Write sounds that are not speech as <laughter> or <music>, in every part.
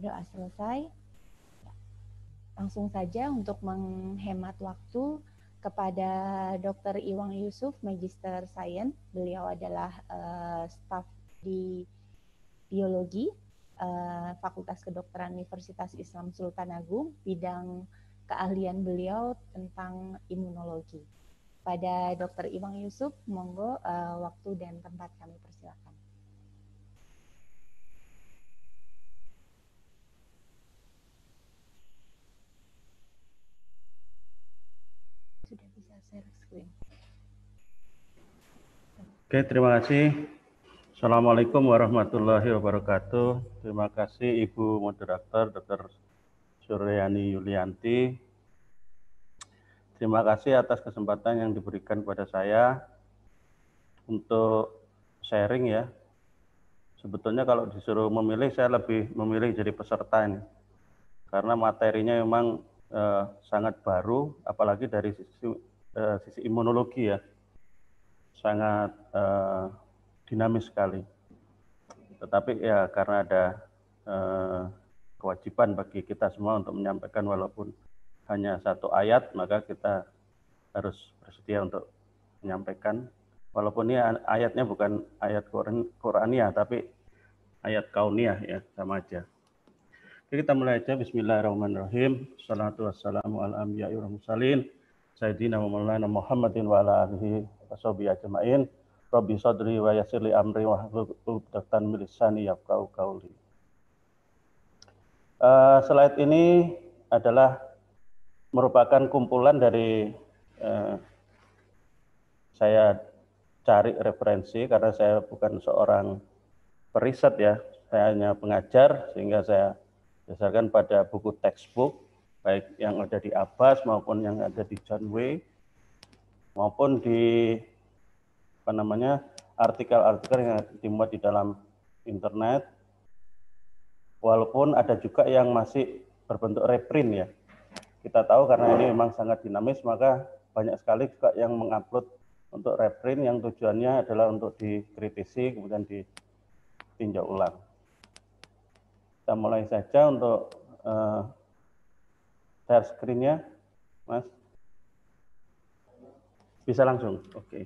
berdoa selesai, langsung saja untuk menghemat waktu kepada Dr. Iwang Yusuf, Magister Sains. Beliau adalah uh, staf di biologi uh, Fakultas Kedokteran Universitas Islam Sultan Agung, bidang keahlian beliau tentang imunologi. Pada Dr. Iwang Yusuf, monggo uh, waktu dan tempat kami persilakan. Oke, terima kasih. Assalamualaikum warahmatullahi wabarakatuh. Terima kasih Ibu Moderator Dr. Suryani Yulianti. Terima kasih atas kesempatan yang diberikan pada saya untuk sharing ya. Sebetulnya kalau disuruh memilih, saya lebih memilih jadi peserta ini. Karena materinya memang eh, sangat baru, apalagi dari sisi, eh, sisi imunologi ya sangat uh, dinamis sekali. Tetapi ya karena ada uh, kewajiban bagi kita semua untuk menyampaikan walaupun hanya satu ayat, maka kita harus bersedia untuk menyampaikan. Walaupun ini ayatnya bukan ayat Quran, Qurania, tapi ayat kauniyah ya, sama aja. Oke, kita mulai aja. Bismillahirrahmanirrahim. Assalamualaikum warahmatullahi wabarakatuh. Sayyidina wa maulana Muhammadin wa ala alihi wasobi ajma'in. Robi sodri wa yasirli amri wa hubdaktan milisani yafkau kauli. Uh, eh, slide ini adalah merupakan kumpulan dari uh, saya cari referensi karena saya bukan seorang periset ya, saya hanya pengajar sehingga saya dasarkan pada buku textbook baik yang ada di Abbas maupun yang ada di John Way maupun di apa namanya artikel-artikel yang dimuat di dalam internet walaupun ada juga yang masih berbentuk reprint ya kita tahu karena ini memang sangat dinamis maka banyak sekali juga yang mengupload untuk reprint yang tujuannya adalah untuk dikritisi kemudian ditinjau ulang kita mulai saja untuk uh, share screen-nya mas bisa langsung. Oke.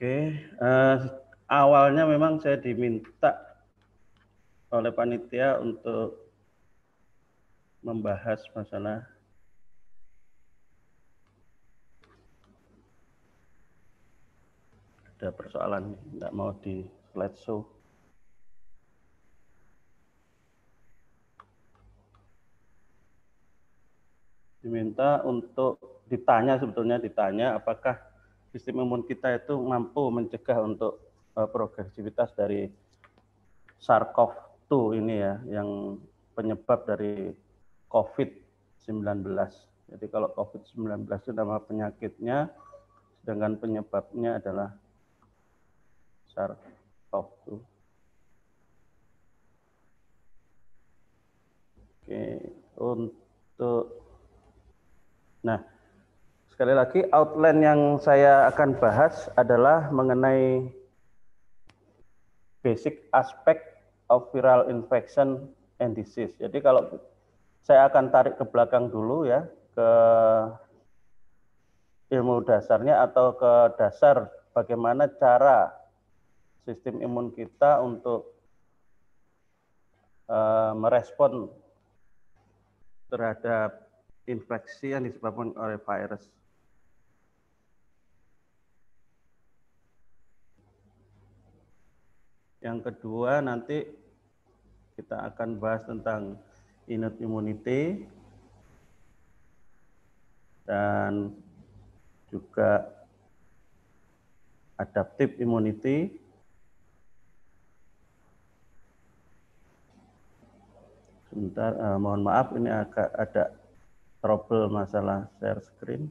Oke, okay. uh, eh, awalnya memang saya diminta oleh panitia untuk membahas masalah ada persoalan tidak mau di slide show Diminta untuk ditanya sebetulnya ditanya apakah sistem imun kita itu mampu mencegah untuk eh, progresivitas dari SARS-CoV-2 ini ya yang penyebab dari COVID-19. Jadi kalau COVID-19 itu nama penyakitnya, sedangkan penyebabnya adalah SARS-CoV-2. Oke, untuk nah sekali lagi outline yang saya akan bahas adalah mengenai basic aspect of viral infection and disease. Jadi kalau saya akan tarik ke belakang dulu ya ke ilmu dasarnya atau ke dasar bagaimana cara sistem imun kita untuk uh, merespon terhadap infeksi yang disebabkan oleh virus. Yang kedua nanti kita akan bahas tentang innate immunity dan juga adaptive immunity sebentar eh, mohon maaf ini agak ada trouble masalah share screen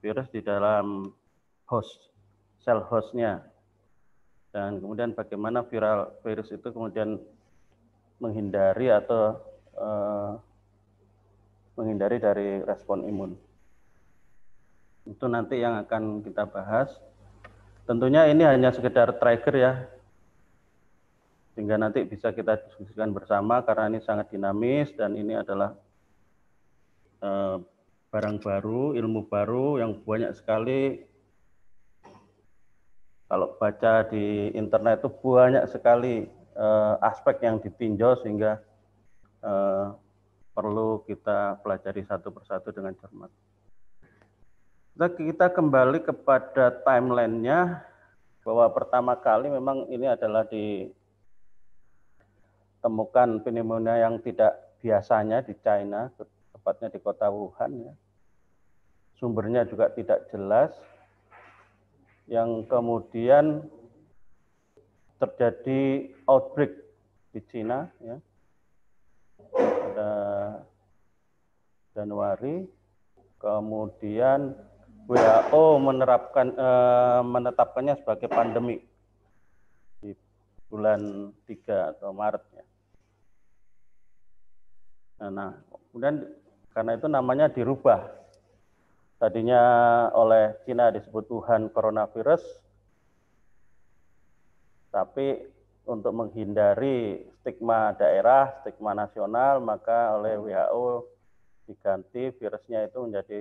virus di dalam host, sel hostnya. Dan kemudian bagaimana viral virus itu kemudian menghindari atau eh, menghindari dari respon imun. Itu nanti yang akan kita bahas. Tentunya ini hanya sekedar trigger ya, sehingga nanti bisa kita diskusikan bersama karena ini sangat dinamis dan ini adalah eh, barang baru, ilmu baru yang banyak sekali kalau baca di internet itu banyak sekali eh, aspek yang ditinjau sehingga eh, perlu kita pelajari satu persatu dengan cermat. Nah, kita kembali kepada timelinenya bahwa pertama kali memang ini adalah ditemukan pneumonia yang tidak biasanya di China, tepatnya di kota Wuhan ya sumbernya juga tidak jelas, yang kemudian terjadi outbreak di Cina ya, pada Januari, kemudian WHO menerapkan eh, menetapkannya sebagai pandemi di bulan 3 atau Maret ya. Nah, nah kemudian karena itu namanya dirubah Tadinya oleh Cina disebut Tuhan coronavirus, tapi untuk menghindari stigma daerah, stigma nasional, maka oleh WHO diganti virusnya itu menjadi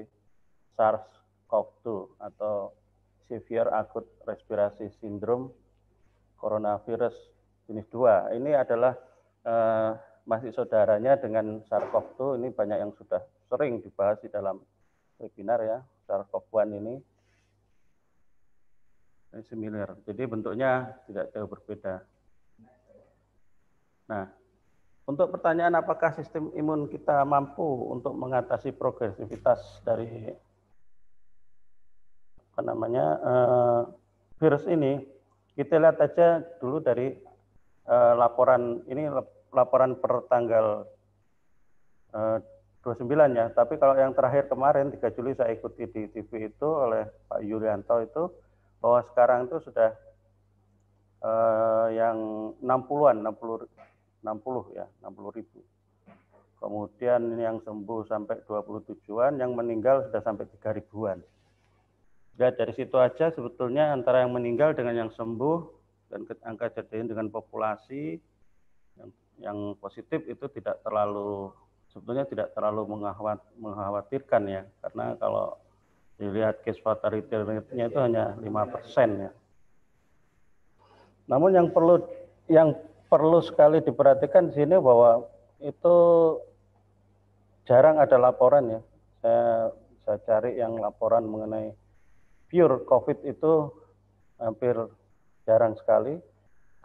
SARS-CoV-2 atau Severe Acute Respiratory Syndrome Coronavirus jenis 2. Ini adalah eh, masih saudaranya dengan SARS-CoV-2, ini banyak yang sudah sering dibahas di dalam webinar ya sars cov ini ini similar. Jadi bentuknya tidak jauh berbeda. Nah, untuk pertanyaan apakah sistem imun kita mampu untuk mengatasi progresivitas dari apa namanya uh, virus ini, kita lihat aja dulu dari uh, laporan ini laporan per tanggal uh, 29 ya. Tapi kalau yang terakhir kemarin 3 Juli saya ikuti di TV itu oleh Pak Yulianto itu bahwa sekarang itu sudah eh, yang 60-an, 60 60 ya, 60 ribu. Kemudian yang sembuh sampai 27-an, yang meninggal sudah sampai 3 ribuan. Ya dari situ aja sebetulnya antara yang meninggal dengan yang sembuh dan angka jadinya dengan populasi yang, yang positif itu tidak terlalu sebetulnya tidak terlalu mengkhawatirkan ya karena kalau dilihat case fatality rate-nya itu hanya 5% ya. Namun yang perlu yang perlu sekali diperhatikan di sini bahwa itu jarang ada laporan ya. Saya saya cari yang laporan mengenai pure COVID itu hampir jarang sekali.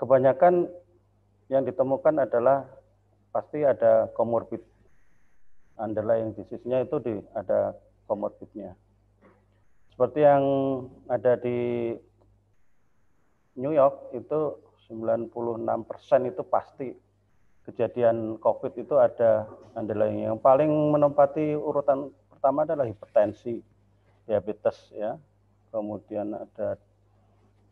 Kebanyakan yang ditemukan adalah pasti ada komorbid underlying disease-nya itu di, ada komorbidnya. Seperti yang ada di New York itu 96% persen itu pasti kejadian COVID itu ada underlying. Yang paling menempati urutan pertama adalah hipertensi, diabetes ya. Kemudian ada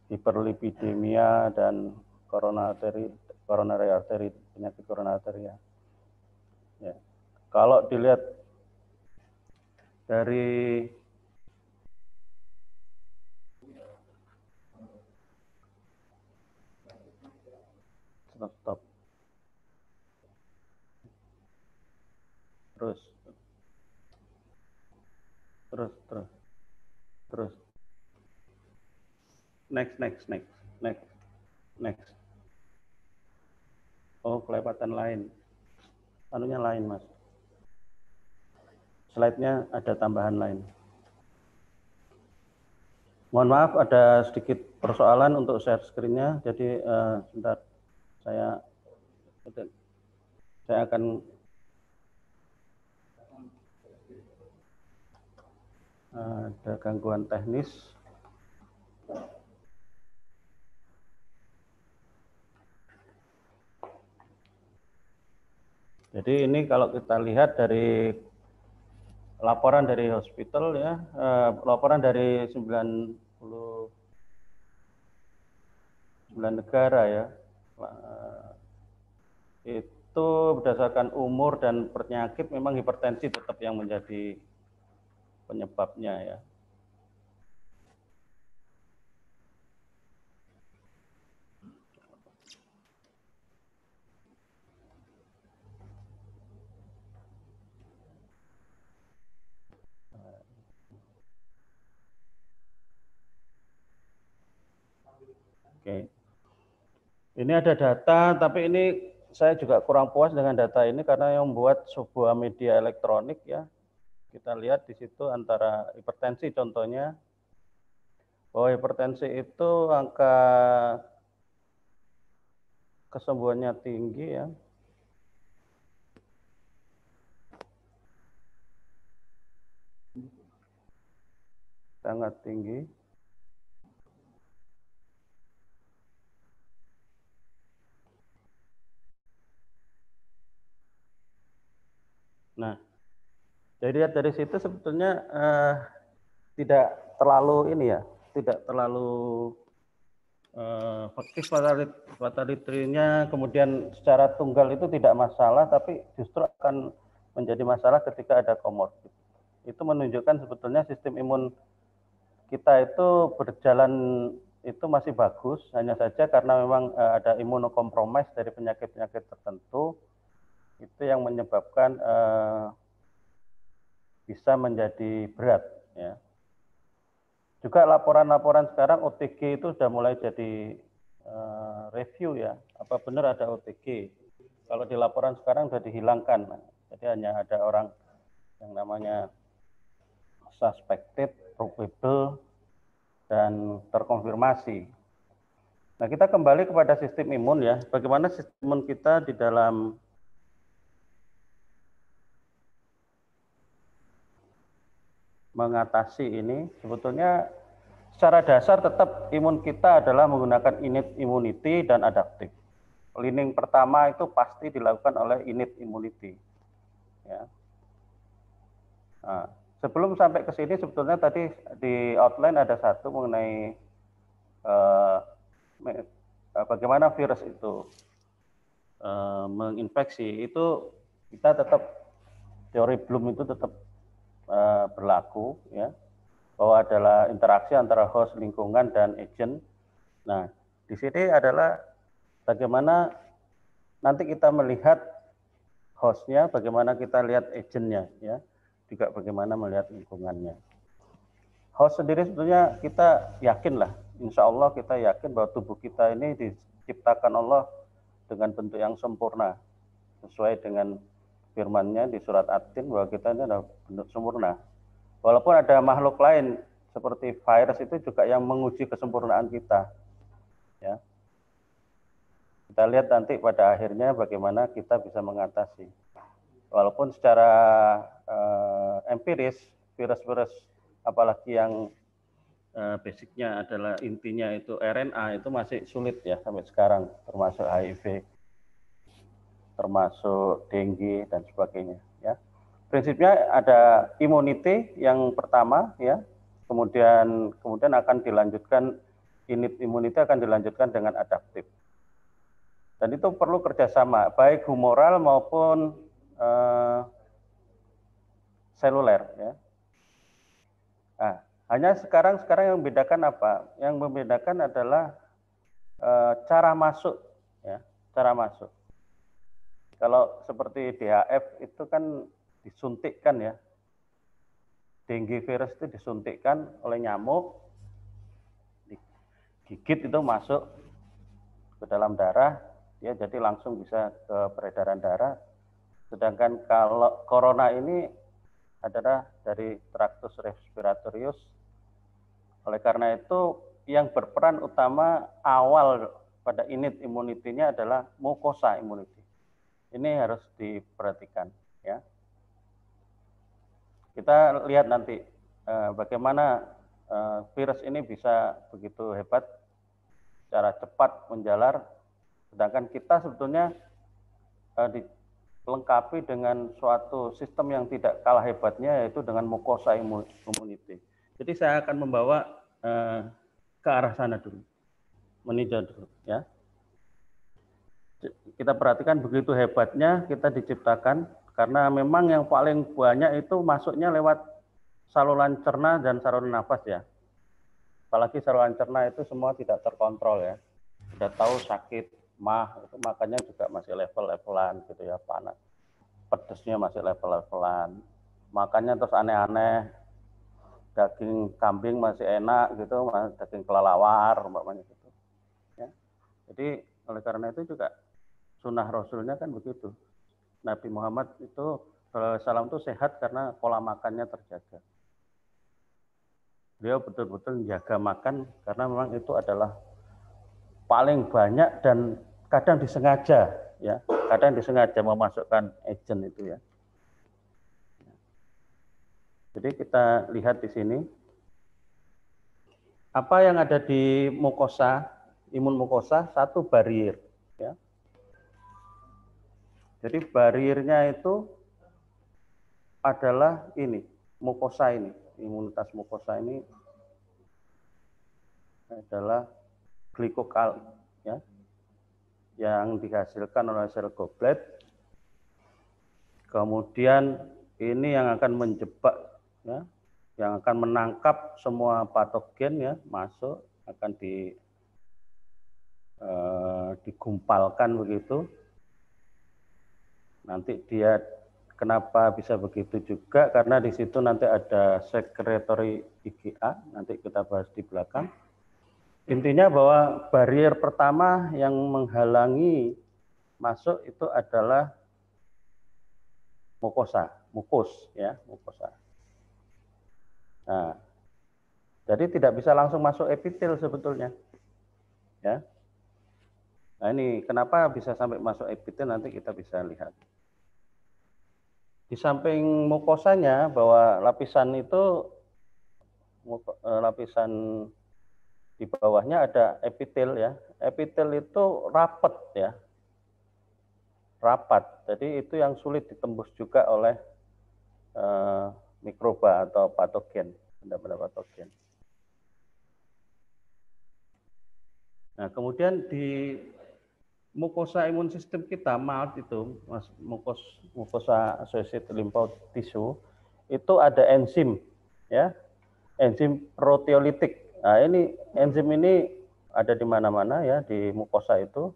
hiperlipidemia dan coronary arteri, penyakit coronary ya. Kalau dilihat dari stop. Terus. Terus, terus. Terus. Next, next, next, next, next. Oh, kelewatan lain. Anunya lain, Mas slide-nya ada tambahan lain. Mohon maaf ada sedikit persoalan untuk share screen-nya. Jadi uh, sebentar saya saya akan ada gangguan teknis. Jadi ini kalau kita lihat dari laporan dari hospital ya, uh, laporan dari 99 negara ya. Eh, itu berdasarkan umur dan penyakit memang hipertensi tetap yang menjadi penyebabnya ya. Oke. Ini ada data, tapi ini saya juga kurang puas dengan data ini karena yang membuat sebuah media elektronik ya. Kita lihat di situ antara hipertensi contohnya bahwa hipertensi itu angka kesembuhannya tinggi ya. Sangat tinggi. Nah, jadi dari situ sebetulnya eh, tidak terlalu ini ya, tidak terlalu eh, faktis fatalitrinya kemudian secara tunggal itu tidak masalah, tapi justru akan menjadi masalah ketika ada komorbid. Itu menunjukkan sebetulnya sistem imun kita itu berjalan itu masih bagus, hanya saja karena memang eh, ada imunokompromis dari penyakit-penyakit tertentu itu yang menyebabkan eh, bisa menjadi berat ya. Juga laporan-laporan sekarang OTG itu sudah mulai jadi eh, review ya, apa benar ada OTG. Kalau di laporan sekarang sudah dihilangkan. Jadi hanya ada orang yang namanya suspected, probable dan terkonfirmasi. Nah, kita kembali kepada sistem imun ya. Bagaimana sistem imun kita di dalam mengatasi ini sebetulnya secara dasar tetap imun kita adalah menggunakan innate immunity dan adaptif. Cleaning pertama itu pasti dilakukan oleh innate immunity. Ya. Nah, sebelum sampai ke sini sebetulnya tadi di outline ada satu mengenai eh, eh bagaimana virus itu eh, menginfeksi itu kita tetap teori belum itu tetap Eh, berlaku ya bahwa adalah interaksi antara host lingkungan dan agent. Nah, di sini adalah bagaimana nanti kita melihat hostnya, bagaimana kita lihat agentnya, ya, juga bagaimana melihat lingkungannya. Host sendiri sebetulnya kita yakin lah, insya Allah kita yakin bahwa tubuh kita ini diciptakan Allah dengan bentuk yang sempurna, sesuai dengan firmannya di surat Atin bahwa kita ini adalah sempurna. Walaupun ada makhluk lain seperti virus itu juga yang menguji kesempurnaan kita. Ya. Kita lihat nanti pada akhirnya bagaimana kita bisa mengatasi. Walaupun secara uh, empiris virus-virus apalagi yang uh, basicnya adalah intinya itu RNA itu masih sulit ya sampai sekarang termasuk HIV termasuk dengue dan sebagainya ya. Prinsipnya ada immunity yang pertama ya. Kemudian kemudian akan dilanjutkan immunity akan dilanjutkan dengan adaptif. Dan itu perlu kerjasama baik humoral maupun eh, seluler ya. Nah, hanya sekarang sekarang yang membedakan apa? Yang membedakan adalah eh, cara masuk ya, cara masuk. Kalau seperti DHF itu kan disuntikkan ya. Dengue virus itu disuntikkan oleh nyamuk, digigit itu masuk ke dalam darah, ya jadi langsung bisa ke peredaran darah. Sedangkan kalau corona ini adalah dari traktus respiratorius. Oleh karena itu yang berperan utama awal pada init imunitinya adalah mukosa imunitas. Ini harus diperhatikan ya. Kita lihat nanti eh, bagaimana eh, virus ini bisa begitu hebat secara cepat menjalar sedangkan kita sebetulnya eh, dilengkapi dengan suatu sistem yang tidak kalah hebatnya yaitu dengan mukosa immunity. Jadi saya akan membawa eh, ke arah sana dulu. Meninjau dulu ya kita perhatikan begitu hebatnya kita diciptakan karena memang yang paling banyak itu masuknya lewat saluran cerna dan saluran nafas ya. Apalagi saluran cerna itu semua tidak terkontrol ya. Tidak tahu sakit, mah itu makannya juga masih level-levelan gitu ya panas. Pedesnya masih level-levelan. Makannya terus aneh-aneh. Daging kambing masih enak gitu, daging kelelawar umpamanya gitu. Ya. Jadi oleh karena itu juga sunnah rasulnya kan begitu. Nabi Muhammad itu eh, salam itu sehat karena pola makannya terjaga. Dia betul-betul menjaga makan karena memang itu adalah paling banyak dan kadang disengaja ya, kadang disengaja memasukkan agent itu ya. Jadi kita lihat di sini apa yang ada di mukosa, imun mukosa satu barier jadi barirnya itu adalah ini, mukosa ini. Imunitas mukosa ini adalah glikokal ya, yang dihasilkan oleh sel goblet. Kemudian ini yang akan menjebak ya, yang akan menangkap semua patogen ya masuk akan di e, digumpalkan begitu Nanti dia kenapa bisa begitu juga karena di situ nanti ada sekretori IGA, nanti kita bahas di belakang. Intinya bahwa barrier pertama yang menghalangi masuk itu adalah mukosa, mukus ya, mukosa. Nah, jadi tidak bisa langsung masuk epitel sebetulnya. Ya. Nah, ini kenapa bisa sampai masuk epitel nanti kita bisa lihat di samping mukosanya bahwa lapisan itu e, lapisan di bawahnya ada epitel ya. Epitel itu rapat ya. Rapat. Jadi itu yang sulit ditembus juga oleh eh, mikroba atau patogen, benda-benda patogen. Nah, kemudian di mukosa imun sistem kita maut itu mas mukos mukosa associated tissue itu ada enzim ya enzim proteolitik nah ini enzim ini ada di mana-mana ya di mukosa itu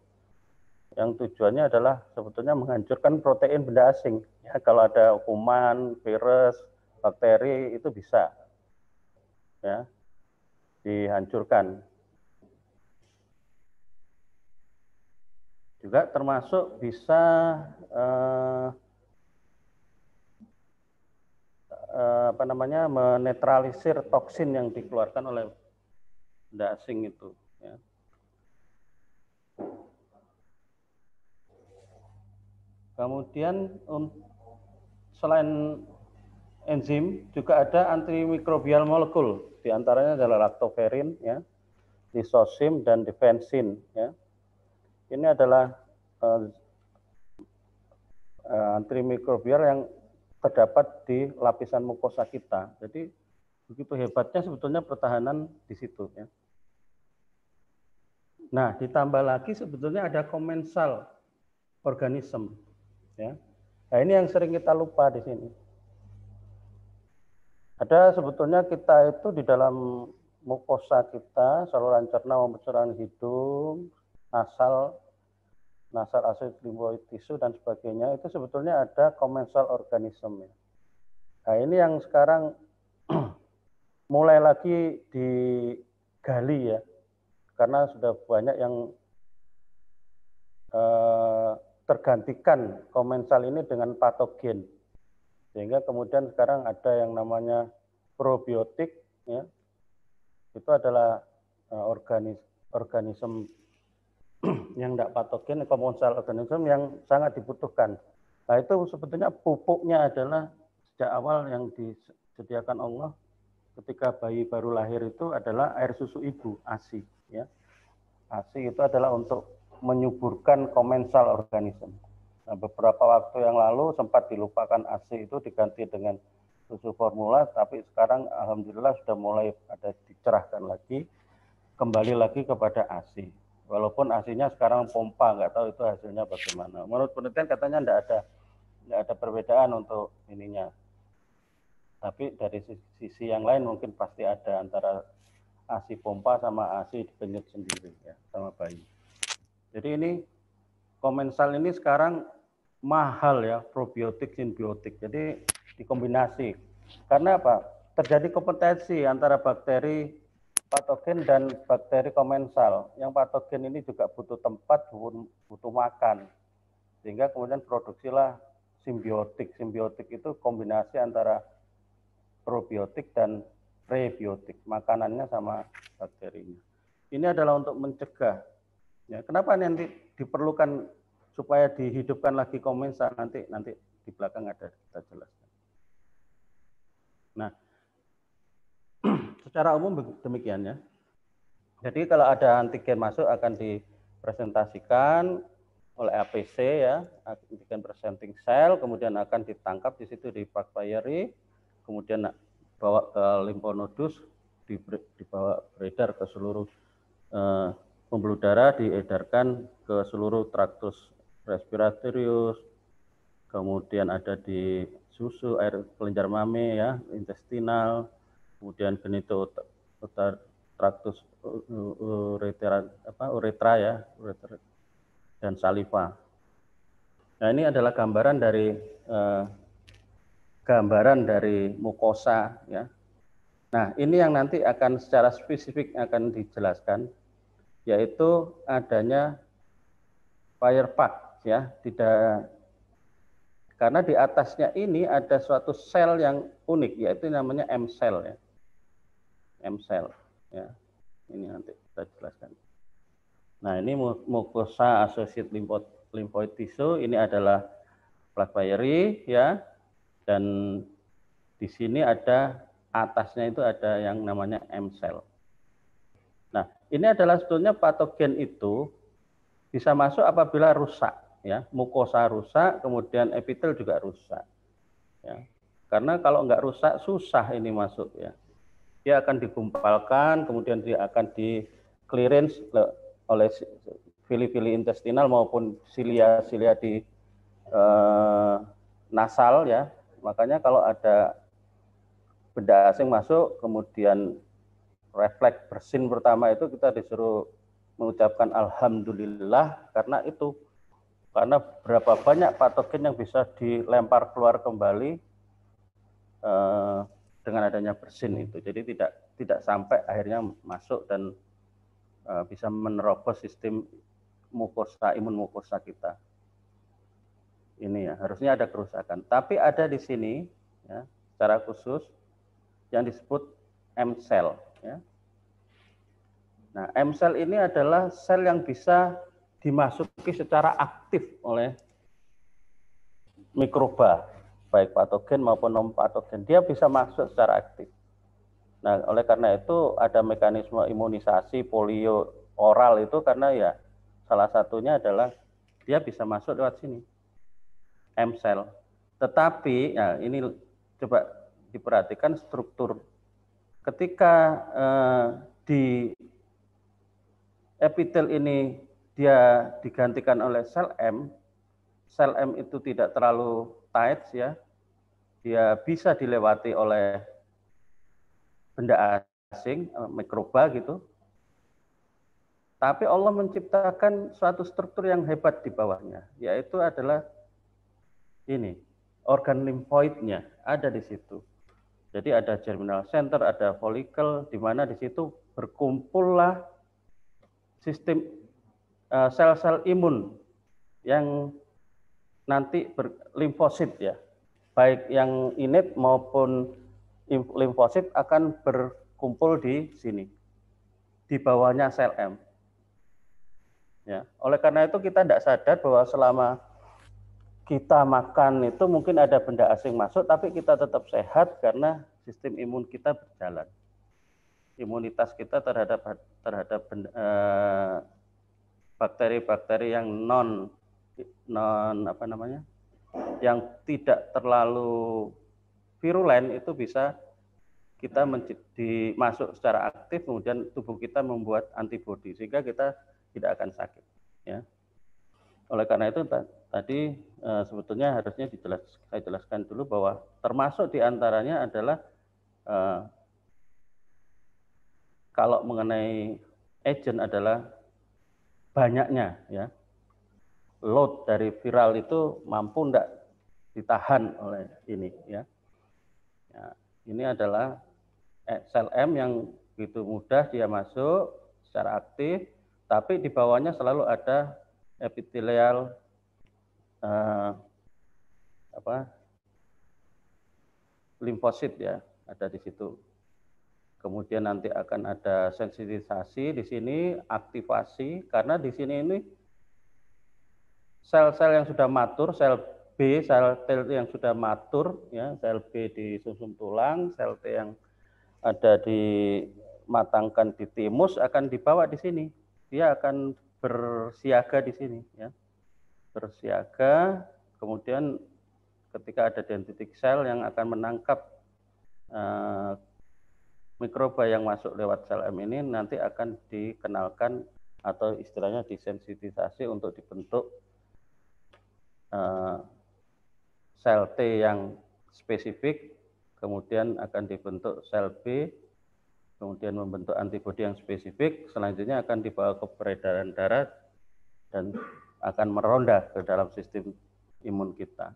yang tujuannya adalah sebetulnya menghancurkan protein benda asing ya kalau ada kuman virus bakteri itu bisa ya dihancurkan juga termasuk bisa eh, eh, apa namanya menetralisir toksin yang dikeluarkan oleh benda asing itu ya. kemudian selain enzim juga ada antimikrobial molekul diantaranya adalah lactoferrin, ya lisosim dan defensin ya ini adalah uh, uh, antimikrobial yang terdapat di lapisan mukosa kita. Jadi begitu hebatnya sebetulnya pertahanan di situ ya. Nah, ditambah lagi sebetulnya ada komensal organisme ya. Nah, ini yang sering kita lupa di sini. Ada sebetulnya kita itu di dalam mukosa kita, saluran cerna maupun hidung, asal nasal asid limfoid tisu dan sebagainya itu sebetulnya ada komensal organisme. Ya. Nah ini yang sekarang <clears throat> mulai lagi digali ya karena sudah banyak yang eh, tergantikan komensal ini dengan patogen sehingga kemudian sekarang ada yang namanya probiotik ya itu adalah eh, organis organisme <clears throat> yang tidak patogen, komposal organism yang sangat dibutuhkan. Nah itu sebetulnya pupuknya adalah sejak awal yang disediakan Allah ketika bayi baru lahir itu adalah air susu ibu, ASI. Ya. ASI itu adalah untuk menyuburkan komensal organisme. Nah, beberapa waktu yang lalu sempat dilupakan ASI itu diganti dengan susu formula, tapi sekarang alhamdulillah sudah mulai ada dicerahkan lagi, kembali lagi kepada ASI. Walaupun aslinya sekarang pompa, nggak tahu itu hasilnya bagaimana. Menurut penelitian katanya nggak ada nggak ada perbedaan untuk ininya. Tapi dari sisi yang lain mungkin pasti ada antara ASI pompa sama ASI di penyut sendiri ya, sama bayi. Jadi ini komensal ini sekarang mahal ya probiotik simbiotik. Jadi dikombinasi. Karena apa? Terjadi kompetensi antara bakteri patogen dan bakteri komensal. Yang patogen ini juga butuh tempat, butuh makan. Sehingga kemudian produksilah simbiotik. Simbiotik itu kombinasi antara probiotik dan prebiotik, makanannya sama bakterinya. Ini adalah untuk mencegah. Ya, kenapa nanti diperlukan supaya dihidupkan lagi komensal nanti nanti di belakang ada kita jelaskan. Nah, secara umum demikian ya. Jadi kalau ada antigen masuk akan dipresentasikan oleh APC ya, antigen presenting cell, kemudian akan ditangkap di situ di Pacquiao, kemudian bawa ke limfonodus, dibawa beredar ke seluruh eh, pembuluh darah, diedarkan ke seluruh traktus respiratorius, kemudian ada di susu, air kelenjar mame ya, intestinal, kemudian genito traktus uretra apa uretra ya uretra dan saliva. Nah ini adalah gambaran dari eh, gambaran dari mukosa ya. Nah ini yang nanti akan secara spesifik akan dijelaskan yaitu adanya fire pack ya tidak karena di atasnya ini ada suatu sel yang unik yaitu namanya M cell ya. M cell ya. Ini nanti kita jelaskan. Nah, ini mukosa associated lymphoid, lymphoid tissue ini adalah plaque pylori ya. Dan di sini ada atasnya itu ada yang namanya M cell. Nah, ini adalah sebetulnya patogen itu bisa masuk apabila rusak ya, mukosa rusak, kemudian epitel juga rusak. Ya. Karena kalau enggak rusak susah ini masuk ya dia akan digumpalkan, kemudian dia akan di clearance oleh fili-fili intestinal maupun silia-silia di eh, nasal ya. Makanya kalau ada benda asing masuk, kemudian refleks bersin pertama itu kita disuruh mengucapkan alhamdulillah karena itu karena berapa banyak patogen yang bisa dilempar keluar kembali eh, dengan adanya bersin itu. Jadi tidak tidak sampai akhirnya masuk dan uh, bisa menerobos sistem mukosa imun mukosa kita. Ini ya, harusnya ada kerusakan. Tapi ada di sini ya, secara khusus yang disebut M cell ya. Nah, M cell ini adalah sel yang bisa dimasuki secara aktif oleh mikroba baik patogen maupun non patogen dia bisa masuk secara aktif. Nah, oleh karena itu ada mekanisme imunisasi polio oral itu karena ya salah satunya adalah dia bisa masuk lewat sini. M cell. Tetapi ya ini coba diperhatikan struktur ketika eh, di epitel ini dia digantikan oleh sel M, sel M itu tidak terlalu tides ya, dia bisa dilewati oleh benda asing, eh, mikroba gitu. Tapi Allah menciptakan suatu struktur yang hebat di bawahnya, yaitu adalah ini, organ limfoidnya ada di situ. Jadi ada germinal center, ada folikel, di mana di situ berkumpullah sistem eh, sel-sel uh, imun yang nanti ber, limfosit ya, baik yang init maupun limfosit akan berkumpul di sini, di bawahnya sel M. Ya, oleh karena itu kita tidak sadar bahwa selama kita makan itu mungkin ada benda asing masuk, tapi kita tetap sehat karena sistem imun kita berjalan. Imunitas kita terhadap terhadap eh, bakteri-bakteri yang non non apa namanya yang tidak terlalu virulen itu bisa kita menjadi masuk secara aktif kemudian tubuh kita membuat antibodi sehingga kita tidak akan sakit ya oleh karena itu tadi e, sebetulnya harusnya dijelas saya jelaskan dulu bahwa termasuk diantaranya adalah e, kalau mengenai agent adalah banyaknya ya load dari viral itu mampu enggak ditahan oleh ini ya. ya ini adalah SLM yang begitu mudah dia masuk secara aktif tapi di bawahnya selalu ada epitelial eh, apa limfosit ya ada di situ kemudian nanti akan ada sensitisasi di sini aktivasi karena di sini ini sel-sel yang sudah matur, sel B, sel T yang sudah matur, ya, sel B di sumsum tulang, sel T yang ada di matangkan di timus akan dibawa di sini. Dia akan bersiaga di sini, ya. Bersiaga, kemudian ketika ada dendritik sel yang akan menangkap uh, mikroba yang masuk lewat sel M ini nanti akan dikenalkan atau istilahnya disensitisasi untuk dibentuk Eh, sel T yang spesifik, kemudian akan dibentuk sel B, kemudian membentuk antibodi yang spesifik, selanjutnya akan dibawa ke peredaran darah dan akan meronda ke dalam sistem imun kita.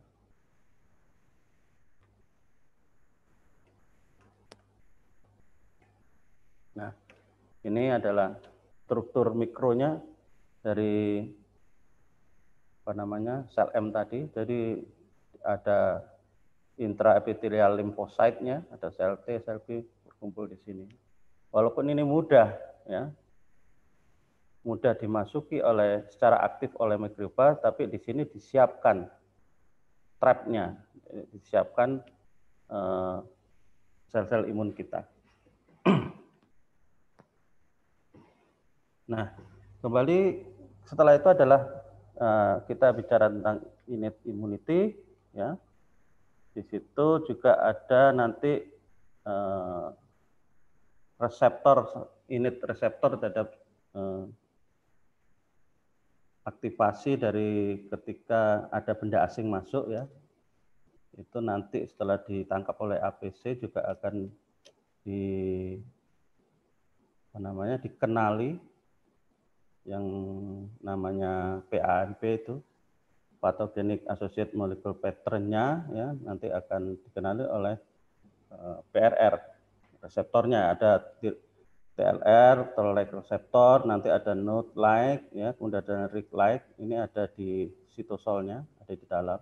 Nah, ini adalah struktur mikronya dari apa namanya sel M tadi. Jadi ada intraepithelial limfositnya, ada sel T, sel B berkumpul di sini. Walaupun ini mudah, ya, mudah dimasuki oleh secara aktif oleh mikroba, tapi di sini disiapkan trapnya, disiapkan eh, sel-sel uh, imun kita. <clears throat> nah, kembali setelah itu adalah Eh, kita bicara tentang innate immunity ya. Di situ juga ada nanti uh, reseptor innate reseptor terhadap uh, aktivasi dari ketika ada benda asing masuk ya. Itu nanti setelah ditangkap oleh APC juga akan di apa namanya dikenali yang namanya PAMP itu Pathogenic Associate Molecular patternnya, ya nanti akan dikenali oleh uh, eh, PRR reseptornya ada TLR toll-like reseptor nanti ada node like ya kemudian ada rig like ini ada di sitosolnya ada di dalam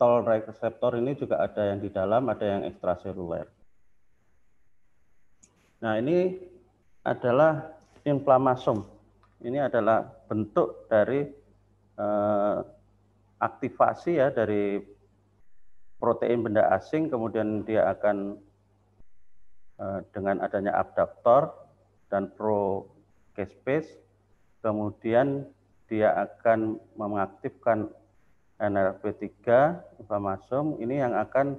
toll-like reseptor ini juga ada yang di dalam ada yang ekstraseluler nah ini adalah inflamasum. Ini adalah bentuk dari eh, aktivasi ya dari protein benda asing, kemudian dia akan eh, dengan adanya adaptor dan pro caspase kemudian dia akan mengaktifkan NRP3 inflamasum ini yang akan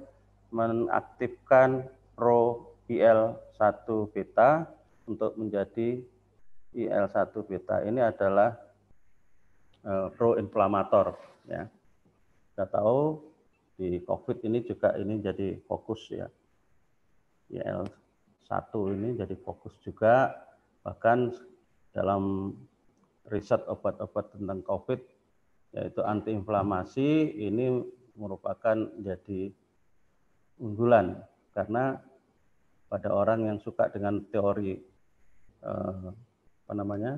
menaktifkan pro IL-1 beta untuk menjadi IL-1 beta ini adalah uh, proinflamator ya. Kita tahu di COVID ini juga ini jadi fokus ya. IL-1 ini jadi fokus juga bahkan dalam riset obat-obat tentang COVID yaitu antiinflamasi ini merupakan jadi unggulan karena pada orang yang suka dengan teori eh, apa namanya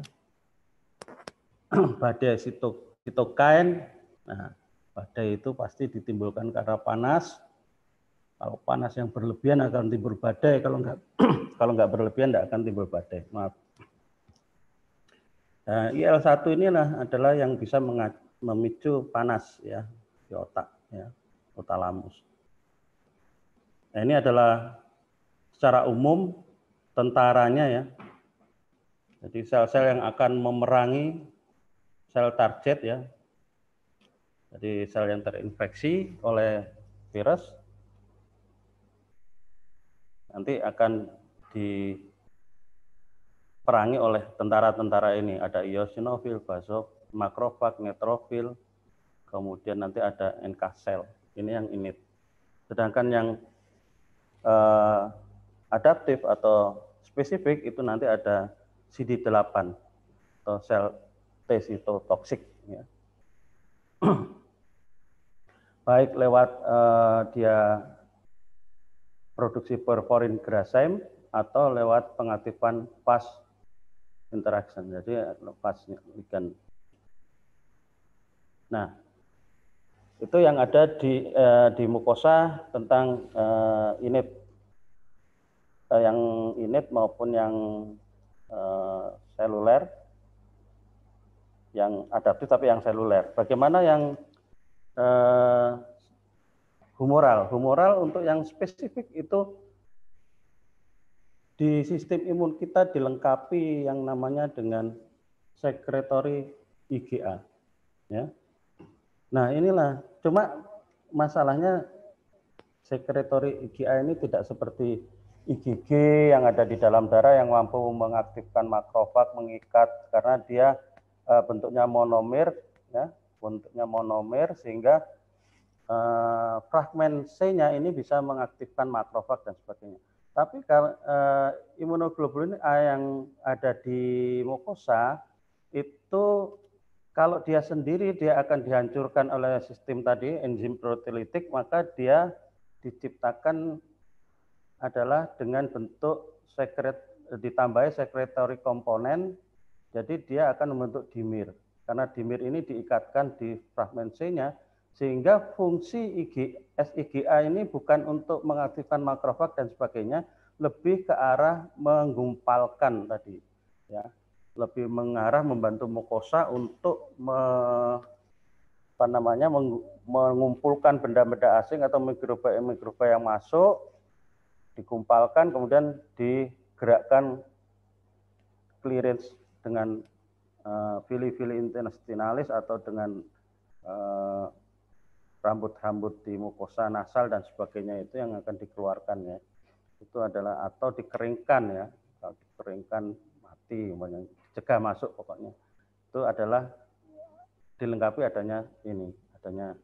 <clears throat> badai sitok sitokain. Nah, badai itu pasti ditimbulkan karena panas. Kalau panas yang berlebihan akan timbul badai. Kalau nggak <clears throat> kalau nggak berlebihan tidak akan timbul badai. Maaf. Nah, IL1 inilah adalah yang bisa memicu panas ya di otak ya, lamus. Nah, ini adalah secara umum tentaranya ya jadi sel-sel yang akan memerangi sel target ya. Jadi sel yang terinfeksi oleh virus nanti akan diperangi oleh tentara-tentara ini. Ada eosinofil, basof, makrofag, netrofil, kemudian nanti ada NK cell. Ini yang ini. Sedangkan yang uh, adaptif atau spesifik itu nanti ada CD8 atau eh, sel T sitotoksik. Ya. <clears throat> Baik lewat uh, dia produksi perforin grasim atau lewat pengaktifan fast interaction. Jadi fast eh, ligand. Nah, itu yang ada di eh, di mukosa tentang eh, init eh, yang init maupun yang Eh, seluler yang adaptif tapi yang seluler. Bagaimana yang uh, humoral? Humoral untuk yang spesifik itu di sistem imun kita dilengkapi yang namanya dengan sekretori IgA. Ya. Nah inilah, cuma masalahnya sekretori IgA ini tidak seperti IgG yang ada di dalam darah yang mampu mengaktifkan makrofag mengikat karena dia e, bentuknya monomer ya bentuknya monomer sehingga e, fragmen C-nya ini bisa mengaktifkan makrofag dan sebagainya. Tapi e, imunoglobulin A yang ada di mukosa itu kalau dia sendiri dia akan dihancurkan oleh sistem tadi enzim proteolitik maka dia diciptakan adalah dengan bentuk sekret eh, ditambahi sekretari komponen, jadi dia akan membentuk dimir. Karena dimir ini diikatkan di fragmen C-nya, sehingga fungsi IG, SIGA ini bukan untuk mengaktifkan makrofag dan sebagainya, lebih ke arah menggumpalkan tadi. ya Lebih mengarah membantu mukosa untuk me, apa namanya, mengumpulkan benda-benda asing atau mikroba-mikroba yang masuk, dikumpalkan kemudian digerakkan clearance dengan eh, fili-fili intestinalis atau dengan eh, rambut-rambut uh, di mukosa nasal dan sebagainya itu yang akan dikeluarkan ya itu adalah atau dikeringkan ya kalau dikeringkan mati cegah masuk pokoknya itu adalah dilengkapi adanya ini adanya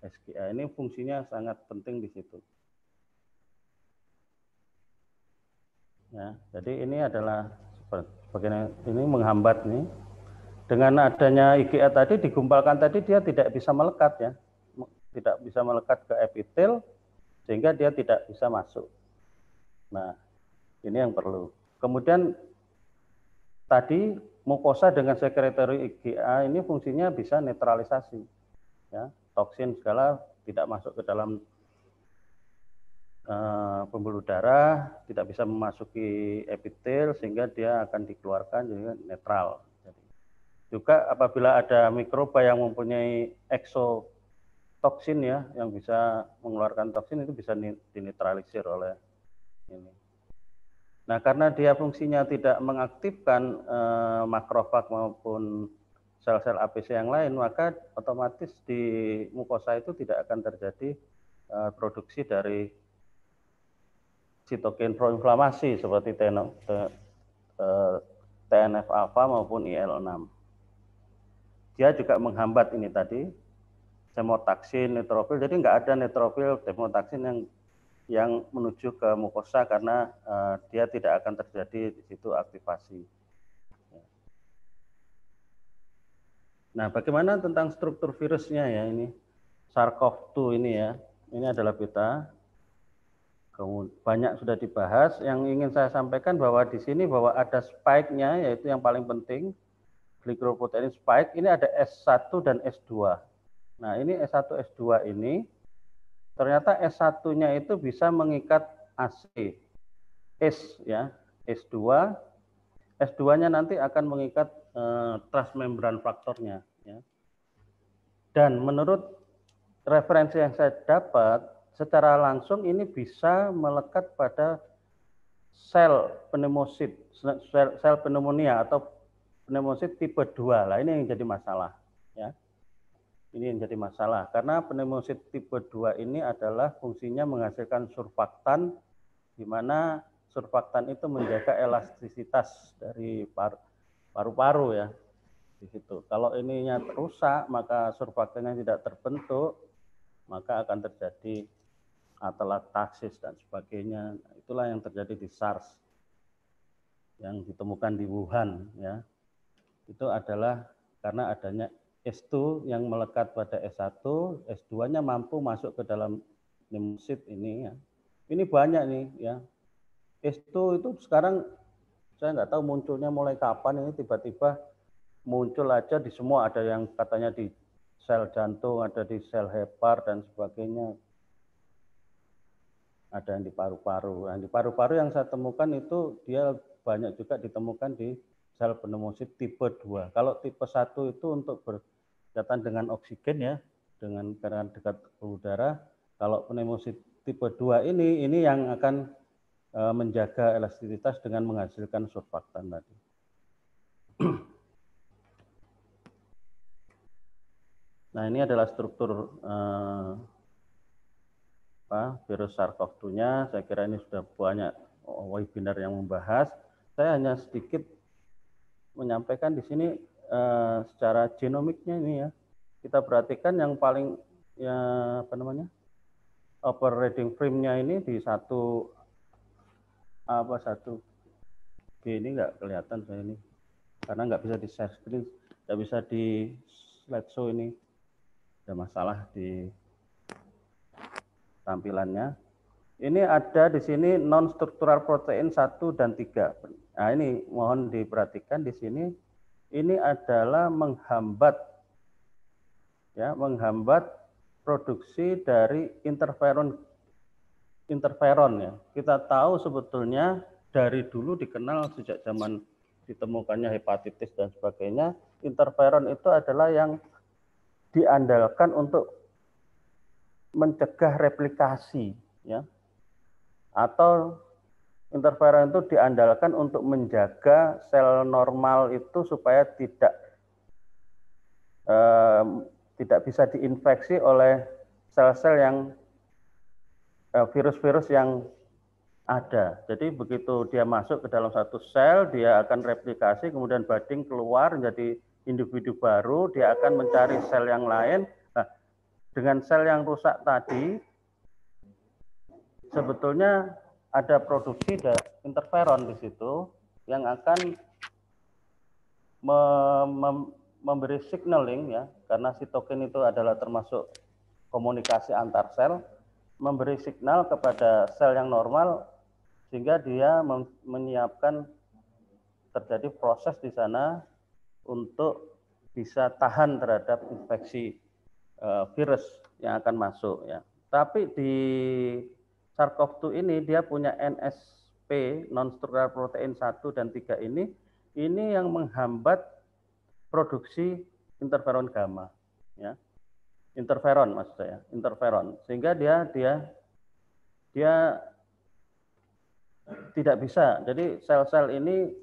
SGA ini fungsinya sangat penting di situ Ya, jadi ini adalah bagian ini menghambat nih. Dengan adanya IGA tadi digumpalkan tadi dia tidak bisa melekat ya, tidak bisa melekat ke epitel sehingga dia tidak bisa masuk. Nah, ini yang perlu. Kemudian tadi mukosa dengan sekretari IGA ini fungsinya bisa netralisasi. Ya, toksin segala tidak masuk ke dalam Eh, pembuluh darah tidak bisa memasuki epitel sehingga dia akan dikeluarkan jadi netral. Jadi, juga apabila ada mikroba yang mempunyai eksotoksin ya yang bisa mengeluarkan toksin itu bisa dinetralisir oleh ini. Nah, karena dia fungsinya tidak mengaktifkan eh, makrofag maupun sel-sel APC yang lain, maka otomatis di mukosa itu tidak akan terjadi eh, produksi dari sitokin proinflamasi seperti TNF e, alfa maupun IL6. Dia juga menghambat ini tadi demotaksin, neutrofil. Jadi nggak ada neutrofil, demotaksin yang yang menuju ke mukosa karena uh, dia tidak akan terjadi di situ aktivasi. Nah, bagaimana tentang struktur virusnya ya ini? SARS-CoV-2 ini ya. Ini adalah beta banyak sudah dibahas. Yang ingin saya sampaikan bahwa di sini bahwa ada spike-nya yaitu yang paling penting glikoprotein spike ini ada S1 dan S2. Nah, ini S1 S2 ini ternyata S1-nya itu bisa mengikat AC. S ya, S2 S2-nya nanti akan mengikat eh, transmembran faktornya ya. Dan menurut referensi yang saya dapat secara langsung ini bisa melekat pada sel pneumosit, sel, sel pneumonia atau pneumosit tipe 2 lah ini yang jadi masalah ya. Ini yang jadi masalah karena pneumosit tipe 2 ini adalah fungsinya menghasilkan surfaktan di mana surfaktan itu menjaga elastisitas dari paru-paru ya di situ. Kalau ininya rusak maka surfaktannya tidak terbentuk maka akan terjadi telat taksis dan sebagainya. Itulah yang terjadi di SARS yang ditemukan di Wuhan ya. Itu adalah karena adanya S2 yang melekat pada S1, S2-nya mampu masuk ke dalam pneumosit ini ya. Ini banyak nih ya. S2 itu sekarang saya nggak tahu munculnya mulai kapan ini tiba-tiba muncul aja di semua ada yang katanya di sel jantung, ada di sel hepar dan sebagainya ada yang di paru-paru. Yang di paru-paru yang saya temukan itu dia banyak juga ditemukan di sel pneumosit tipe 2. Kalau tipe 1 itu untuk berkaitan dengan oksigen ya, dengan karena dekat udara. Kalau pneumosit tipe 2 ini ini yang akan e, menjaga elastisitas dengan menghasilkan surfaktan tadi. <clears throat> Nah, ini adalah struktur e, apa virus SARS-CoV-2-nya. Saya kira ini sudah banyak webinar yang membahas. Saya hanya sedikit menyampaikan di sini eh, secara genomiknya ini ya. Kita perhatikan yang paling ya apa namanya? operating frame-nya ini di satu apa satu G ini nggak kelihatan saya ini karena nggak bisa di share screen nggak bisa di slideshow ini ada masalah di tampilannya. Ini ada di sini non struktural protein 1 dan 3. Nah, ini mohon diperhatikan di sini ini adalah menghambat ya, menghambat produksi dari interferon interferon ya. Kita tahu sebetulnya dari dulu dikenal sejak zaman ditemukannya hepatitis dan sebagainya, interferon itu adalah yang diandalkan untuk mencegah replikasi ya atau interferon itu diandalkan untuk menjaga sel normal itu supaya tidak eh, tidak bisa diinfeksi oleh sel-sel yang eh, virus-virus eh, yang ada. Jadi begitu dia masuk ke dalam satu sel, dia akan replikasi, kemudian budding keluar menjadi individu baru, dia akan mencari sel yang lain, dengan sel yang rusak tadi sebetulnya ada produksi interferon di situ yang akan mem mem memberi signaling ya karena sitokin itu adalah termasuk komunikasi antar sel memberi signal kepada sel yang normal sehingga dia menyiapkan terjadi proses di sana untuk bisa tahan terhadap infeksi Eh, virus yang akan masuk ya. Tapi di SARS-CoV-2 ini dia punya NSP non structural protein 1 dan 3 ini ini yang menghambat produksi interferon gamma ya. Interferon maksud saya, interferon. Sehingga dia dia dia tidak bisa. Jadi sel-sel ini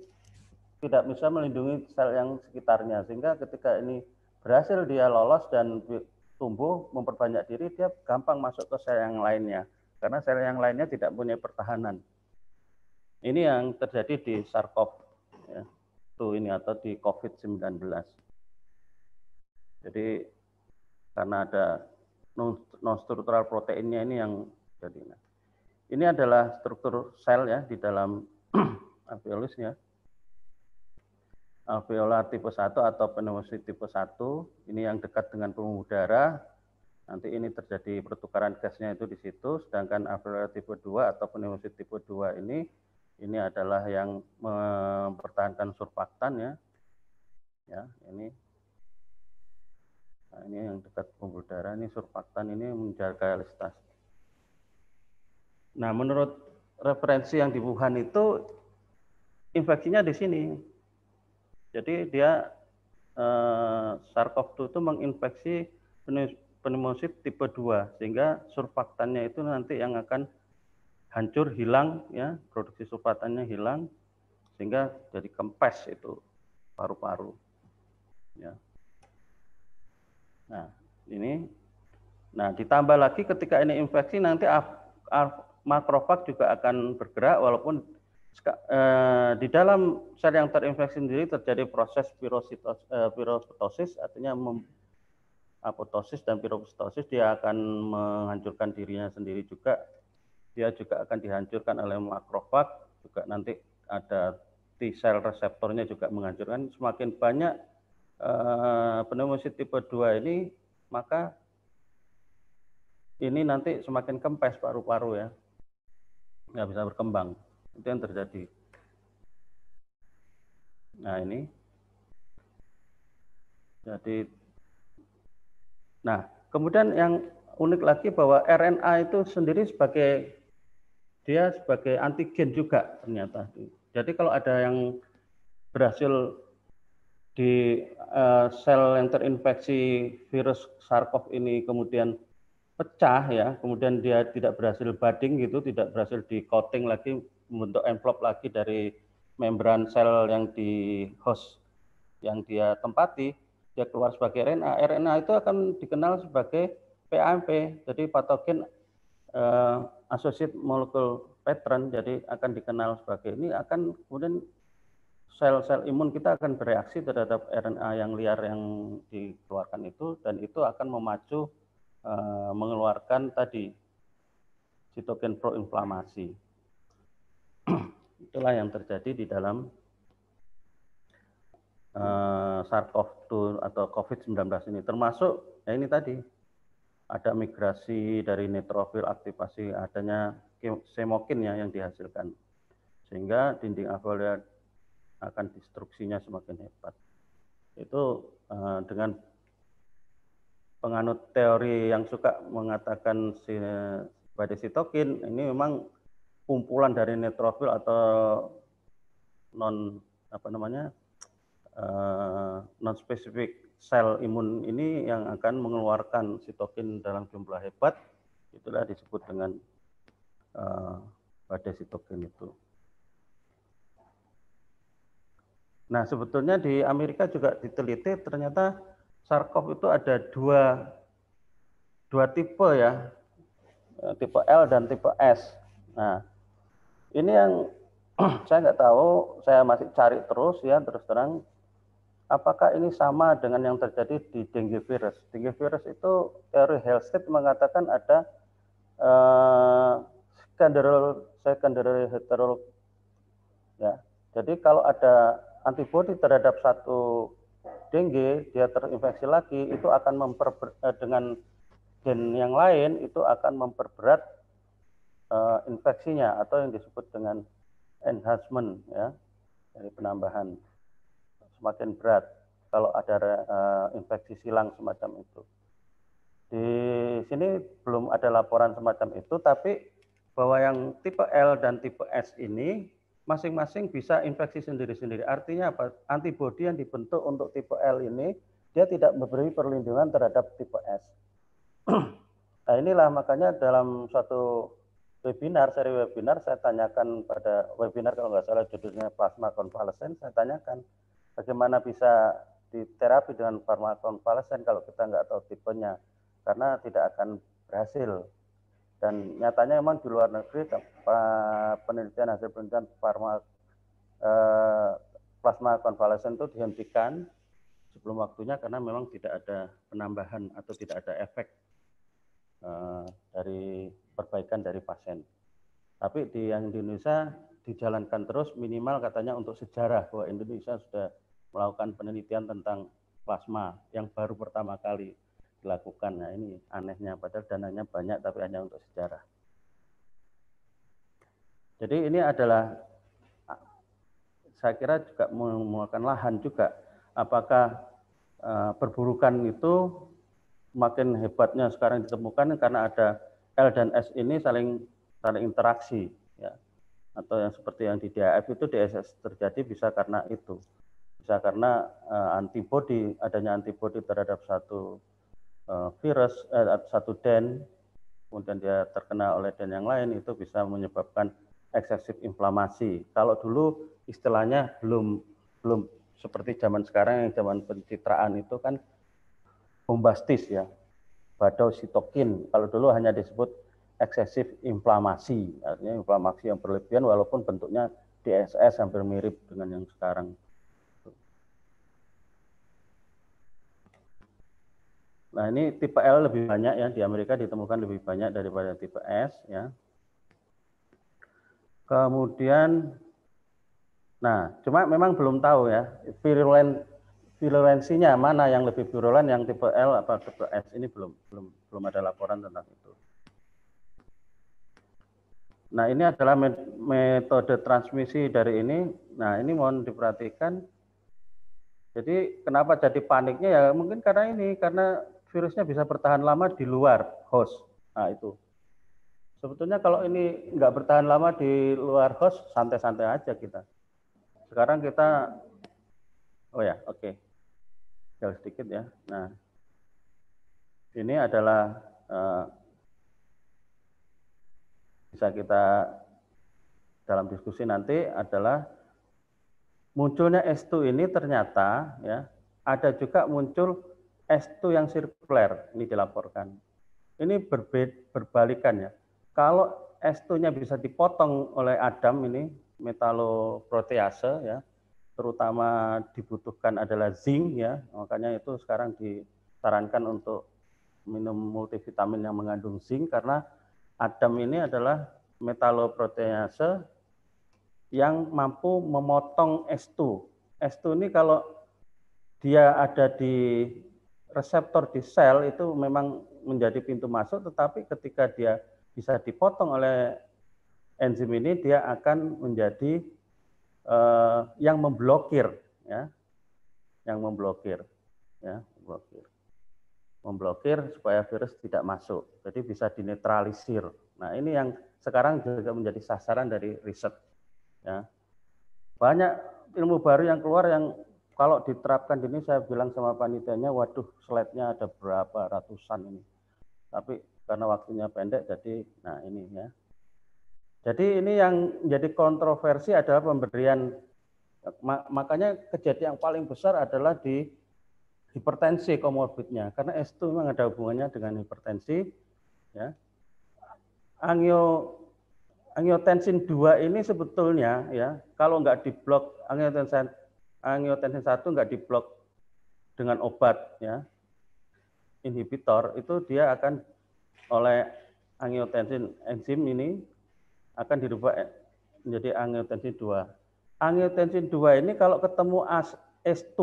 tidak bisa melindungi sel yang sekitarnya sehingga ketika ini berhasil dia lolos dan tumbuh memperbanyak diri dia gampang masuk ke sel yang lainnya karena sel yang lainnya tidak punya pertahanan. Ini yang terjadi di sarkop ya. Tuh ini atau di COVID-19. Jadi karena ada non-struktural proteinnya ini yang jadinya Ini adalah struktur sel ya di dalam alveolusnya. <clears throat> alveolar eh, tipe 1 atau pneumosi tipe 1 ini yang dekat dengan pembuluh darah nanti ini terjadi pertukaran gasnya itu di situ sedangkan alveolar tipe 2 atau pneumosi tipe 2 ini ini adalah yang mempertahankan surfaktan ya ya ini nah, ini yang dekat pembuluh darah ini surfaktan ini menjaga elastasitas nah menurut referensi yang di Wuhan itu infeksinya di sini jadi dia eh, SARS-CoV-2 itu menginfeksi pneumosit tipe 2 sehingga surfaktannya itu nanti yang akan hancur hilang ya produksi surfaktannya hilang sehingga jadi kempes itu paru-paru ya nah ini nah ditambah lagi ketika ini infeksi nanti makrofag juga akan bergerak walaupun Eh, di dalam sel yang terinfeksi sendiri terjadi proses pirositos, eh, artinya mem, apoptosis dan piroptosis dia akan menghancurkan dirinya sendiri juga. Dia juga akan dihancurkan oleh makrofag, juga nanti ada T sel reseptornya juga menghancurkan. Semakin banyak eh, pneumosit tipe 2 ini, maka ini nanti semakin kempes paru-paru ya, nggak bisa berkembang itu yang terjadi nah ini jadi nah kemudian yang unik lagi bahwa RNA itu sendiri sebagai dia sebagai antigen juga ternyata jadi kalau ada yang berhasil di uh, sel yang terinfeksi virus sars sarkov ini kemudian pecah ya, kemudian dia tidak berhasil budding gitu, tidak berhasil di coating lagi membentuk envelope lagi dari membran sel yang di host yang dia tempati, dia keluar sebagai RNA. RNA itu akan dikenal sebagai PAMP, jadi patogen uh, associate molecule pattern, jadi akan dikenal sebagai ini akan kemudian sel-sel imun kita akan bereaksi terhadap RNA yang liar yang dikeluarkan itu dan itu akan memacu uh, mengeluarkan tadi sitokin proinflamasi. Itulah yang terjadi di dalam uh, eh, SARS-CoV-2 atau COVID-19 ini. Termasuk ya ini tadi ada migrasi dari neutrofil aktivasi adanya ya yang dihasilkan. Sehingga dinding alveolar akan destruksinya semakin hebat. Itu uh, dengan penganut teori yang suka mengatakan eh, badai sitokin ini memang kumpulan dari neutrofil atau non apa namanya uh, eh, non spesifik sel imun ini yang akan mengeluarkan sitokin dalam jumlah hebat itulah disebut dengan uh, badai sitokin itu. Nah sebetulnya di Amerika juga diteliti ternyata sarkop itu ada dua dua tipe ya eh, tipe L dan tipe S. Nah ini yang <clears throat> saya nggak tahu, saya masih cari terus ya terus terang. Apakah ini sama dengan yang terjadi di dengue virus? Dengue virus itu teori State mengatakan ada uh, secondary, secondary heterolog. Ya, jadi kalau ada antibodi terhadap satu dengue, dia terinfeksi lagi, itu akan memperberat eh, dengan gen yang lain itu akan memperberat uh, infeksinya atau yang disebut dengan enhancement ya dari penambahan semakin berat kalau ada uh, infeksi silang semacam itu. Di sini belum ada laporan semacam itu, tapi bahwa yang tipe L dan tipe S ini masing-masing bisa infeksi sendiri-sendiri. Artinya apa? Antibodi yang dibentuk untuk tipe L ini dia tidak memberi perlindungan terhadap tipe S. <clears throat> nah inilah makanya dalam suatu webinar, seri webinar saya tanyakan pada webinar kalau nggak salah judulnya plasma konvalesen, saya tanyakan bagaimana bisa diterapi dengan farmakonvalesen kalau kita nggak tahu tipenya karena tidak akan berhasil dan nyatanya memang di luar negeri penelitian hasil penelitian farma eh, plasma konvalesen itu dihentikan sebelum waktunya karena memang tidak ada penambahan atau tidak ada efek eh, dari perbaikan dari pasien. Tapi di yang di Indonesia dijalankan terus minimal katanya untuk sejarah bahwa Indonesia sudah melakukan penelitian tentang plasma yang baru pertama kali dilakukan. Nah ini anehnya padahal dananya banyak tapi hanya untuk sejarah. Jadi ini adalah saya kira juga memakan lahan juga. Apakah eh, perburukan itu makin hebatnya sekarang ditemukan karena ada L dan S ini saling saling interaksi ya atau yang seperti yang di DAF itu DSS terjadi bisa karena itu bisa karena uh, eh, antibodi adanya antibodi terhadap satu uh, virus eh, satu den kemudian dia terkena oleh den yang lain itu bisa menyebabkan eksesif inflamasi kalau dulu istilahnya belum belum seperti zaman sekarang yang zaman pencitraan itu kan bombastis ya sitokin Kalau dulu hanya disebut eksesif inflamasi, artinya inflamasi yang berlebihan walaupun bentuknya DSS hampir mirip dengan yang sekarang. Nah ini tipe L lebih banyak ya di Amerika ditemukan lebih banyak daripada tipe S ya. Kemudian, nah cuma memang belum tahu ya virulent virulensinya mana yang lebih virulen yang tipe L apa tipe S ini belum belum belum ada laporan tentang itu. Nah, ini adalah metode transmisi dari ini. Nah, ini mohon diperhatikan. Jadi, kenapa jadi paniknya ya mungkin karena ini karena virusnya bisa bertahan lama di luar host. Nah, itu. Sebetulnya kalau ini nggak bertahan lama di luar host, santai-santai aja kita. Sekarang kita, oh ya, oke. Okay jauh sedikit ya. Nah, ini adalah uh, bisa kita dalam diskusi nanti adalah munculnya S2 ini ternyata ya ada juga muncul S2 yang sirkuler ini dilaporkan. Ini berbeda berbalikan ya. Kalau S2-nya bisa dipotong oleh Adam ini metaloprotease ya terutama dibutuhkan adalah zinc ya makanya itu sekarang disarankan untuk minum multivitamin yang mengandung zinc karena adam ini adalah metaloproteinase yang mampu memotong S2 S2 ini kalau dia ada di reseptor di sel itu memang menjadi pintu masuk tetapi ketika dia bisa dipotong oleh enzim ini dia akan menjadi eh, yang memblokir ya yang memblokir ya memblokir memblokir supaya virus tidak masuk jadi bisa dinetralisir nah ini yang sekarang juga menjadi sasaran dari riset ya banyak ilmu baru yang keluar yang kalau diterapkan di ini saya bilang sama panitianya waduh slide-nya ada berapa ratusan ini tapi karena waktunya pendek jadi nah ini ya jadi ini yang menjadi kontroversi adalah pemberian makanya kejadian yang paling besar adalah di hipertensi komorbidnya karena S 2 memang ada hubungannya dengan hipertensi ya. Angio angiotensin 2 ini sebetulnya ya kalau nggak diblok angiotensin angiotensin 1 nggak diblok dengan obat ya inhibitor itu dia akan oleh angiotensin enzim ini akan dirubah eh, menjadi angiotensin 2. Angiotensin 2 ini kalau ketemu S2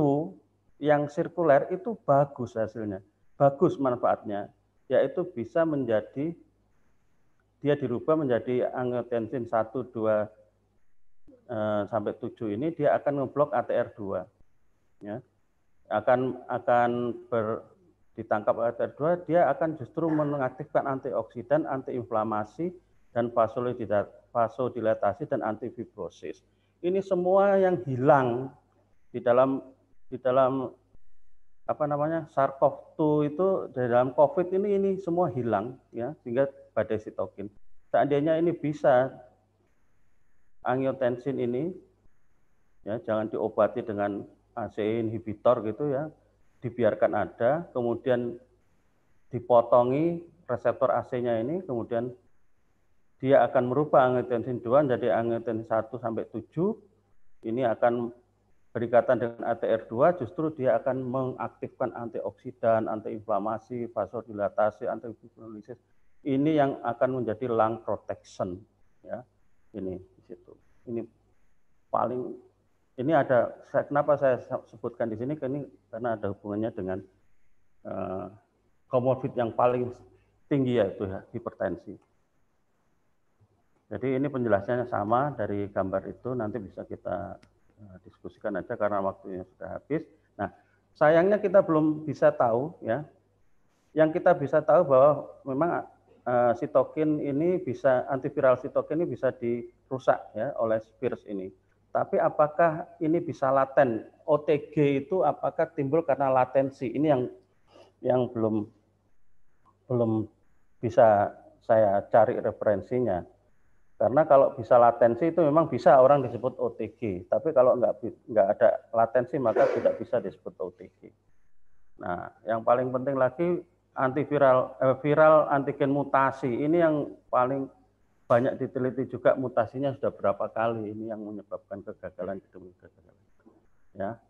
yang sirkuler itu bagus hasilnya. Bagus manfaatnya, yaitu bisa menjadi dia dirubah menjadi angiotensin 1 2 eh, sampai 7 ini dia akan ngeblok ATR2. Ya. Akan akan ber, ditangkap ATR2 dia akan justru mengaktifkan antioksidan, antiinflamasi dan vasodilatasi dan antifibrosis. Ini semua yang hilang di dalam di dalam apa namanya sarkov itu di dalam COVID ini ini semua hilang ya sehingga badai sitokin. Seandainya ini bisa angiotensin ini ya jangan diobati dengan ACE inhibitor gitu ya dibiarkan ada kemudian dipotongi reseptor AC-nya ini kemudian dia akan merubah angiotensin 2 jadi angiotensin 1 sampai 7. Ini akan berikatan dengan ATR2 justru dia akan mengaktifkan antioksidan, antiinflamasi, vasodilatasi, antifibrilisis. Ini yang akan menjadi lung protection ya. Ini di situ. Ini paling ini ada saya, kenapa saya sebutkan di sini ini karena ada hubungannya dengan uh, eh, komorbid yang paling tinggi yaitu ya, hipertensi. Jadi ini penjelasannya sama dari gambar itu nanti bisa kita eh, diskusikan aja karena waktunya sudah habis. Nah, sayangnya kita belum bisa tahu ya. Yang kita bisa tahu bahwa memang uh, sitokin ini bisa antiviral sitokin ini bisa dirusak ya oleh virus ini. Tapi apakah ini bisa laten? OTG itu apakah timbul karena latensi? Ini yang yang belum belum bisa saya cari referensinya. Karena kalau bisa latensi itu memang bisa orang disebut OTG, tapi kalau nggak nggak ada latensi maka tidak bisa disebut OTG. Nah, yang paling penting lagi antiviral eh, viral antigen mutasi ini yang paling banyak diteliti juga mutasinya sudah berapa kali ini yang menyebabkan kegagalan gedung kegagalan. Ya.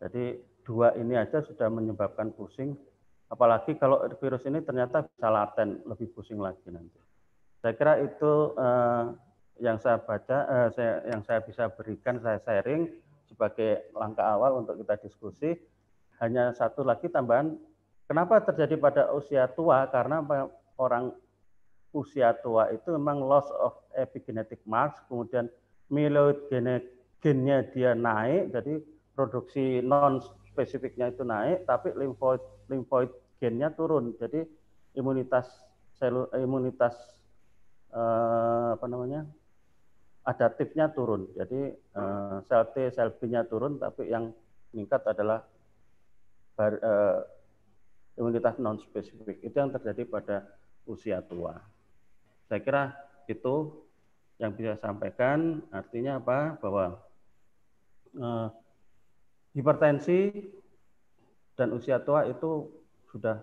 Jadi dua ini aja sudah menyebabkan pusing apalagi kalau virus ini ternyata bisa laten lebih pusing lagi nanti. Saya kira itu uh, yang saya baca, uh, saya, yang saya bisa berikan, saya sharing sebagai langkah awal untuk kita diskusi. Hanya satu lagi tambahan, kenapa terjadi pada usia tua? Karena orang usia tua itu memang loss of epigenetic marks, kemudian gene, gennya dia naik, jadi produksi non spesifiknya itu naik, tapi limfoid limfoid gennya turun. Jadi imunitas selu, imunitas eh, apa namanya adaptifnya turun. Jadi eh, sel T, sel B-nya turun, tapi yang meningkat adalah bar, eh, imunitas non spesifik. Itu yang terjadi pada usia tua. Saya kira itu yang bisa sampaikan. Artinya apa? Bahwa eh, hipertensi dan usia tua itu sudah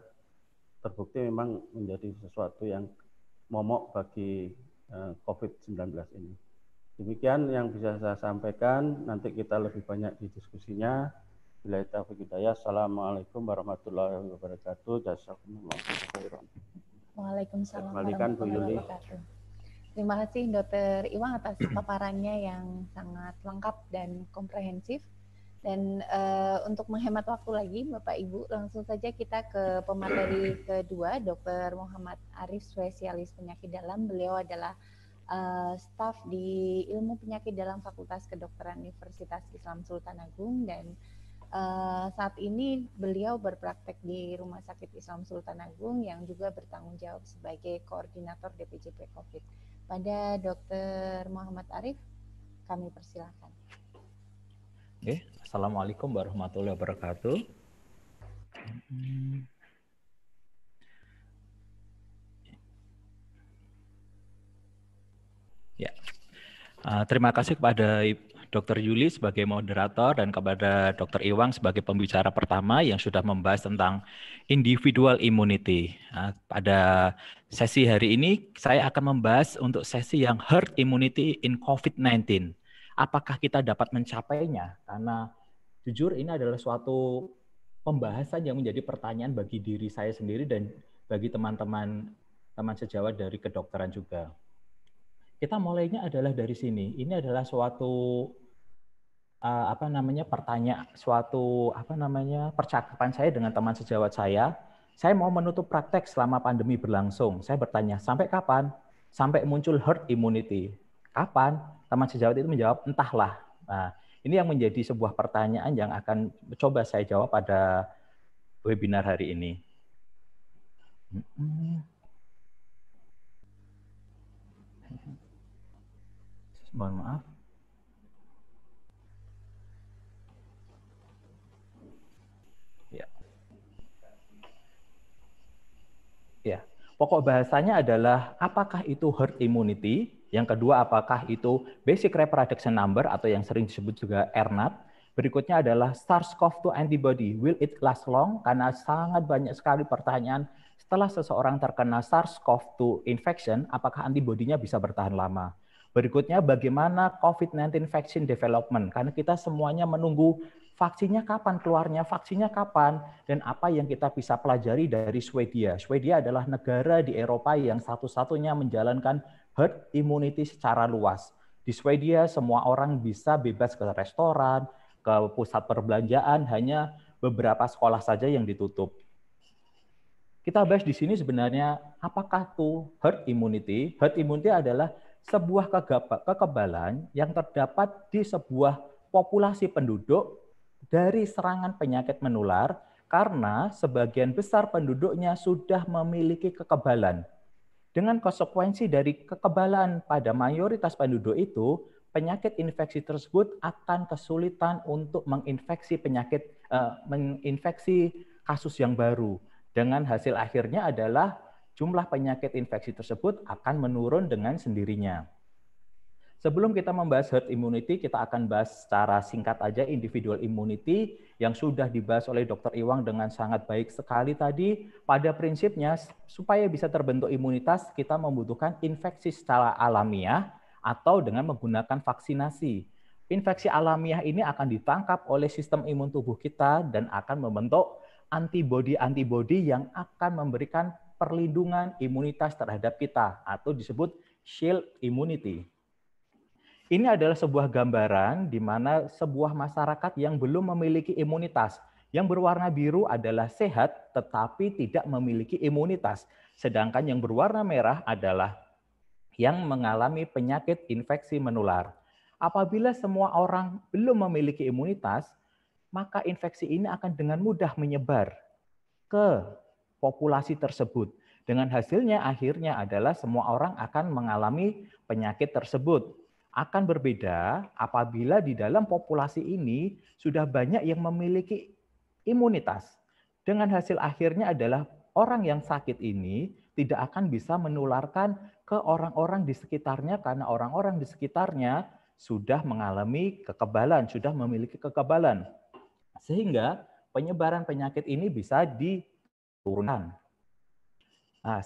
terbukti memang menjadi sesuatu yang momok bagi eh, COVID-19 ini. Demikian yang bisa saya sampaikan. Nanti kita lebih banyak di diskusinya. Bila kita hidayah. Assalamualaikum warahmatullahi wabarakatuh. Jazakumullah khairan. Waalaikumsalam warahmatullahi wabarakatuh. Terima kasih Dr. Iwang atas paparannya yang sangat lengkap dan komprehensif. Dan uh, untuk menghemat waktu lagi, Bapak Ibu, langsung saja kita ke pemateri kedua, Dr. Muhammad Arif, spesialis penyakit dalam. Beliau adalah uh, staf di ilmu penyakit dalam Fakultas Kedokteran Universitas Islam Sultan Agung dan uh, saat ini beliau berpraktek di Rumah Sakit Islam Sultan Agung yang juga bertanggung jawab sebagai koordinator DPJP COVID. Pada Dr. Muhammad Arif, kami persilahkan okay. assalamualaikum warahmatullahi wabarakatuh. Ya, uh, terima kasih kepada Dr. Yuli sebagai moderator dan kepada Dr. Iwang sebagai pembicara pertama yang sudah membahas tentang individual immunity. Uh, pada sesi hari ini saya akan membahas untuk sesi yang herd immunity in COVID-19 apakah kita dapat mencapainya? Karena jujur ini adalah suatu pembahasan yang menjadi pertanyaan bagi diri saya sendiri dan bagi teman-teman teman sejawat dari kedokteran juga. Kita mulainya adalah dari sini. Ini adalah suatu eh, apa namanya pertanyaan, suatu apa namanya percakapan saya dengan teman sejawat saya. Saya mau menutup praktek selama pandemi berlangsung. Saya bertanya sampai kapan? Sampai muncul herd immunity Kapan? Taman sejawat itu menjawab, entahlah. Nah, ini yang menjadi sebuah pertanyaan yang akan coba saya jawab pada webinar hari ini. Mohon maaf. Ya. Ya. Pokok bahasanya adalah apakah itu herd immunity yang kedua, apakah itu basic reproduction number atau yang sering disebut juga RNAT? Berikutnya adalah SARS-CoV-2 antibody. Will it last long? Karena sangat banyak sekali pertanyaan setelah seseorang terkena SARS-CoV-2 infection, apakah antibodinya bisa bertahan lama? Berikutnya, bagaimana COVID-19 vaccine development? Karena kita semuanya menunggu vaksinnya kapan keluarnya, vaksinnya kapan, dan apa yang kita bisa pelajari dari Swedia. Swedia adalah negara di Eropa yang satu-satunya menjalankan herd immunity secara luas. Di Swedia semua orang bisa bebas ke restoran, ke pusat perbelanjaan, hanya beberapa sekolah saja yang ditutup. Kita bahas di sini sebenarnya apakah itu herd immunity? Herd immunity adalah sebuah kekebalan yang terdapat di sebuah populasi penduduk dari serangan penyakit menular karena sebagian besar penduduknya sudah memiliki kekebalan. Dengan konsekuensi dari kekebalan pada mayoritas penduduk itu, penyakit infeksi tersebut akan kesulitan untuk menginfeksi penyakit uh, menginfeksi kasus yang baru. Dengan hasil akhirnya adalah jumlah penyakit infeksi tersebut akan menurun dengan sendirinya. Sebelum kita membahas herd immunity, kita akan bahas secara singkat aja individual immunity yang sudah dibahas oleh Dr. Iwang dengan sangat baik sekali tadi. Pada prinsipnya, supaya bisa terbentuk imunitas, kita membutuhkan infeksi secara alamiah atau dengan menggunakan vaksinasi. Infeksi alamiah ini akan ditangkap oleh sistem imun tubuh kita dan akan membentuk antibodi-antibodi yang akan memberikan perlindungan imunitas terhadap kita atau disebut shield immunity. Ini adalah sebuah gambaran di mana sebuah masyarakat yang belum memiliki imunitas. Yang berwarna biru adalah sehat tetapi tidak memiliki imunitas. Sedangkan yang berwarna merah adalah yang mengalami penyakit infeksi menular. Apabila semua orang belum memiliki imunitas, maka infeksi ini akan dengan mudah menyebar ke populasi tersebut. Dengan hasilnya akhirnya adalah semua orang akan mengalami penyakit tersebut akan berbeda apabila di dalam populasi ini sudah banyak yang memiliki imunitas. Dengan hasil akhirnya adalah orang yang sakit ini tidak akan bisa menularkan ke orang-orang di sekitarnya karena orang-orang di sekitarnya sudah mengalami kekebalan, sudah memiliki kekebalan. Sehingga penyebaran penyakit ini bisa diturunkan. Nah,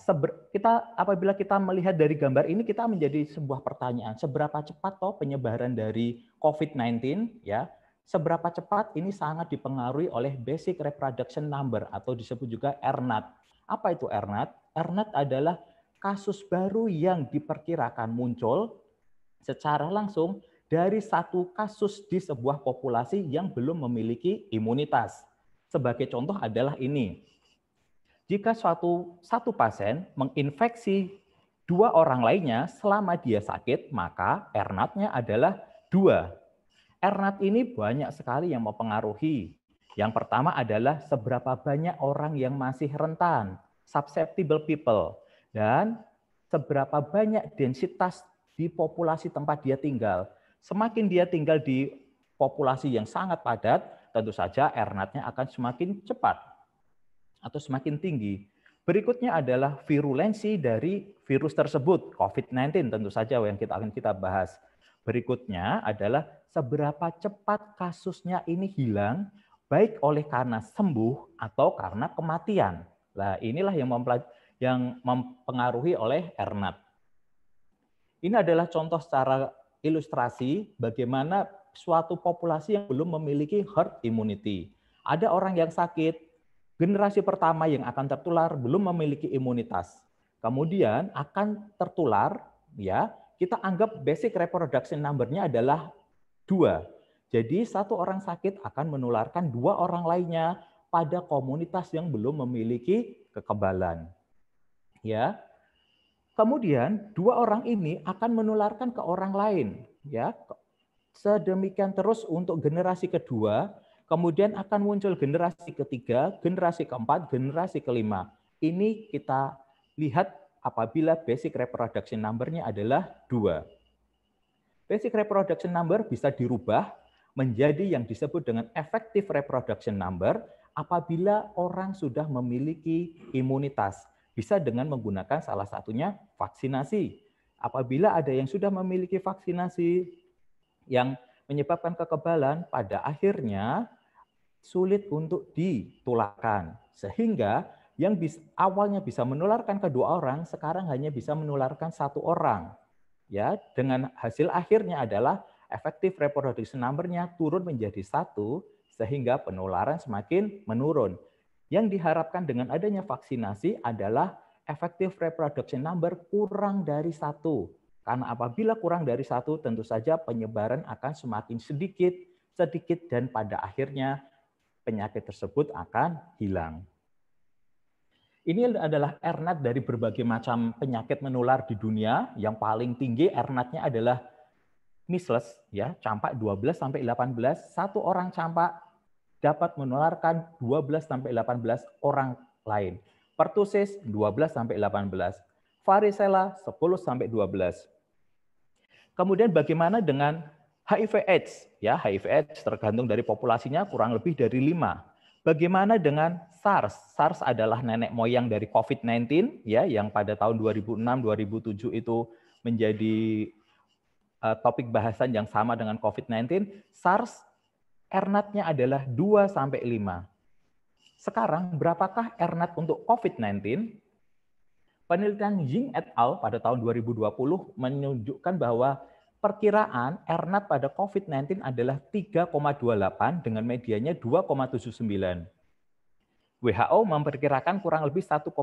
kita apabila kita melihat dari gambar ini kita menjadi sebuah pertanyaan, seberapa cepat toh penyebaran dari COVID-19 ya? Seberapa cepat ini sangat dipengaruhi oleh basic reproduction number atau disebut juga RNAT. Apa itu RNAT? RNAT adalah kasus baru yang diperkirakan muncul secara langsung dari satu kasus di sebuah populasi yang belum memiliki imunitas. Sebagai contoh adalah ini, jika suatu satu pasien menginfeksi dua orang lainnya selama dia sakit, maka ernatnya adalah dua. RNAT ini banyak sekali yang mempengaruhi. Yang pertama adalah seberapa banyak orang yang masih rentan, susceptible people, dan seberapa banyak densitas di populasi tempat dia tinggal. Semakin dia tinggal di populasi yang sangat padat, tentu saja ernatnya akan semakin cepat atau semakin tinggi. Berikutnya adalah virulensi dari virus tersebut, COVID-19 tentu saja yang kita akan kita bahas. Berikutnya adalah seberapa cepat kasusnya ini hilang, baik oleh karena sembuh atau karena kematian. Nah, inilah yang, yang mempengaruhi oleh Ernat. Ini adalah contoh secara ilustrasi bagaimana suatu populasi yang belum memiliki herd immunity. Ada orang yang sakit, generasi pertama yang akan tertular belum memiliki imunitas. Kemudian akan tertular, ya kita anggap basic reproduction number-nya adalah dua. Jadi satu orang sakit akan menularkan dua orang lainnya pada komunitas yang belum memiliki kekebalan. Ya. Kemudian dua orang ini akan menularkan ke orang lain, ya. Sedemikian terus untuk generasi kedua Kemudian akan muncul generasi ketiga, generasi keempat, generasi kelima. Ini kita lihat apabila basic reproduction number-nya adalah dua. Basic reproduction number bisa dirubah menjadi yang disebut dengan effective reproduction number apabila orang sudah memiliki imunitas. Bisa dengan menggunakan salah satunya vaksinasi. Apabila ada yang sudah memiliki vaksinasi yang menyebabkan kekebalan, pada akhirnya sulit untuk ditularkan. Sehingga yang bis, awalnya bisa menularkan kedua orang sekarang hanya bisa menularkan satu orang. Ya, dengan hasil akhirnya adalah efektif reproduction number turun menjadi satu sehingga penularan semakin menurun. Yang diharapkan dengan adanya vaksinasi adalah efektif reproduction number kurang dari satu. Karena apabila kurang dari satu, tentu saja penyebaran akan semakin sedikit, sedikit, dan pada akhirnya penyakit tersebut akan hilang. Ini adalah ernat dari berbagai macam penyakit menular di dunia. Yang paling tinggi ernatnya adalah measles, ya, campak 12 sampai 18. Satu orang campak dapat menularkan 12 sampai 18 orang lain. Pertusis 12 sampai 18 varicella 10 sampai 12. Kemudian bagaimana dengan HIV AIDS, ya HIV AIDS tergantung dari populasinya kurang lebih dari 5. Bagaimana dengan SARS? SARS adalah nenek moyang dari COVID-19 ya yang pada tahun 2006 2007 itu menjadi uh, topik bahasan yang sama dengan COVID-19. SARS rnat adalah 2 sampai 5. Sekarang berapakah RNAT untuk COVID-19? Penelitian Jing et al pada tahun 2020 menunjukkan bahwa perkiraan r pada COVID-19 adalah 3,28 dengan medianya 2,79. WHO memperkirakan kurang lebih 1,95.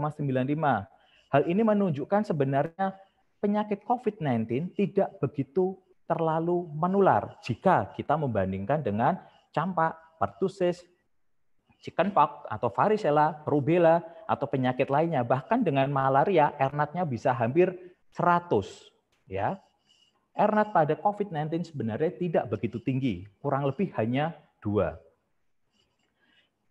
Hal ini menunjukkan sebenarnya penyakit COVID-19 tidak begitu terlalu menular jika kita membandingkan dengan campak, pertusis, chickenpox atau varicella, rubella atau penyakit lainnya. Bahkan dengan malaria, r bisa hampir 100 ya. R0 pada COVID-19 sebenarnya tidak begitu tinggi, kurang lebih hanya dua.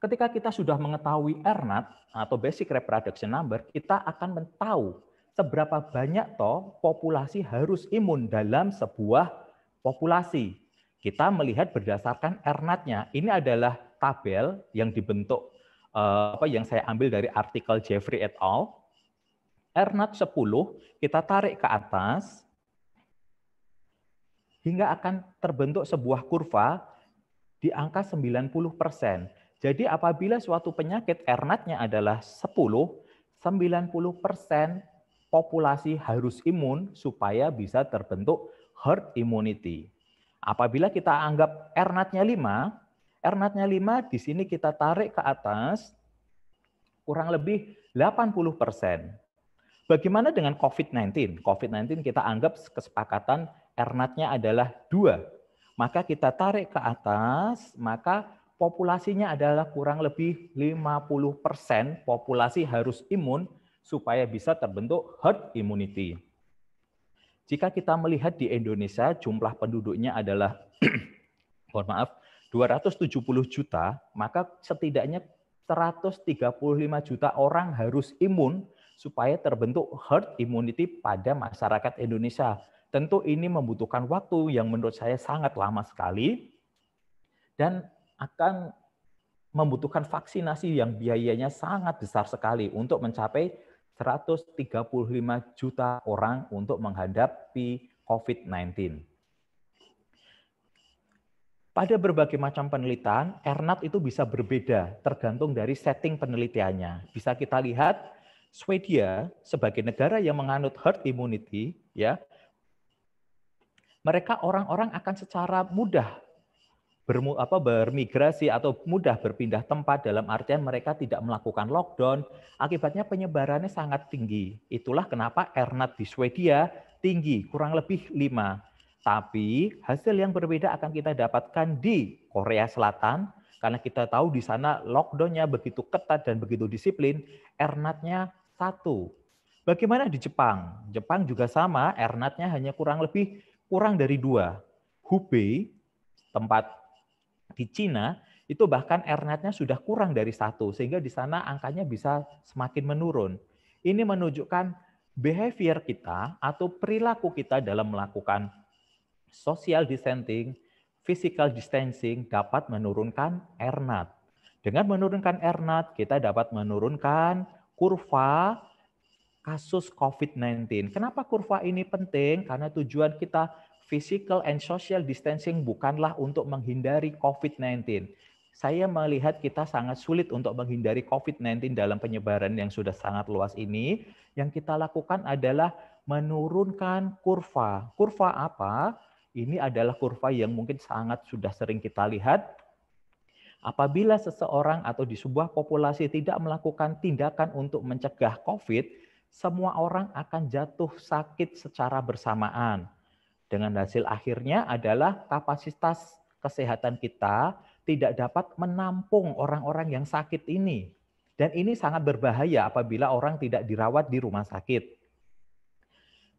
Ketika kita sudah mengetahui R0 atau basic reproduction number, kita akan tahu seberapa banyak toh populasi harus imun dalam sebuah populasi. Kita melihat berdasarkan R0-nya. Ini adalah tabel yang dibentuk eh, apa yang saya ambil dari artikel Jeffrey et al. R0 10 kita tarik ke atas, hingga akan terbentuk sebuah kurva di angka 90%. Jadi apabila suatu penyakit ernatnya sepuluh adalah 10, 90% populasi harus imun supaya bisa terbentuk herd immunity. Apabila kita anggap ernatnya lima, 5, lima, 5 di sini kita tarik ke atas kurang lebih 80%. Bagaimana dengan COVID-19? COVID-19 kita anggap kesepakatan r adalah dua, Maka kita tarik ke atas, maka populasinya adalah kurang lebih 50% populasi harus imun supaya bisa terbentuk herd immunity. Jika kita melihat di Indonesia jumlah penduduknya adalah <clears throat> mohon maaf 270 juta, maka setidaknya 135 juta orang harus imun supaya terbentuk herd immunity pada masyarakat Indonesia. Tentu ini membutuhkan waktu yang menurut saya sangat lama sekali dan akan membutuhkan vaksinasi yang biayanya sangat besar sekali untuk mencapai 135 juta orang untuk menghadapi COVID-19. Pada berbagai macam penelitian, RNAT itu bisa berbeda tergantung dari setting penelitiannya. Bisa kita lihat Swedia sebagai negara yang menganut herd immunity, ya, mereka orang-orang akan secara mudah bermu, apa, bermigrasi atau mudah berpindah tempat dalam artian mereka tidak melakukan lockdown. Akibatnya penyebarannya sangat tinggi. Itulah kenapa Ernat di Swedia tinggi, kurang lebih 5. Tapi hasil yang berbeda akan kita dapatkan di Korea Selatan, karena kita tahu di sana lockdownnya begitu ketat dan begitu disiplin, Ernatnya satu. Bagaimana di Jepang? Jepang juga sama, Ernatnya hanya kurang lebih kurang dari dua. Hubei, tempat di Cina, itu bahkan ernetnya sudah kurang dari satu, sehingga di sana angkanya bisa semakin menurun. Ini menunjukkan behavior kita atau perilaku kita dalam melakukan social distancing, physical distancing dapat menurunkan Rnet. Dengan menurunkan Rnet, kita dapat menurunkan kurva kasus COVID-19. Kenapa kurva ini penting? Karena tujuan kita physical and social distancing bukanlah untuk menghindari COVID-19. Saya melihat kita sangat sulit untuk menghindari COVID-19 dalam penyebaran yang sudah sangat luas ini. Yang kita lakukan adalah menurunkan kurva. Kurva apa? Ini adalah kurva yang mungkin sangat sudah sering kita lihat. Apabila seseorang atau di sebuah populasi tidak melakukan tindakan untuk mencegah COVID, semua orang akan jatuh sakit secara bersamaan dengan hasil akhirnya adalah kapasitas kesehatan kita tidak dapat menampung orang-orang yang sakit ini. Dan ini sangat berbahaya apabila orang tidak dirawat di rumah sakit.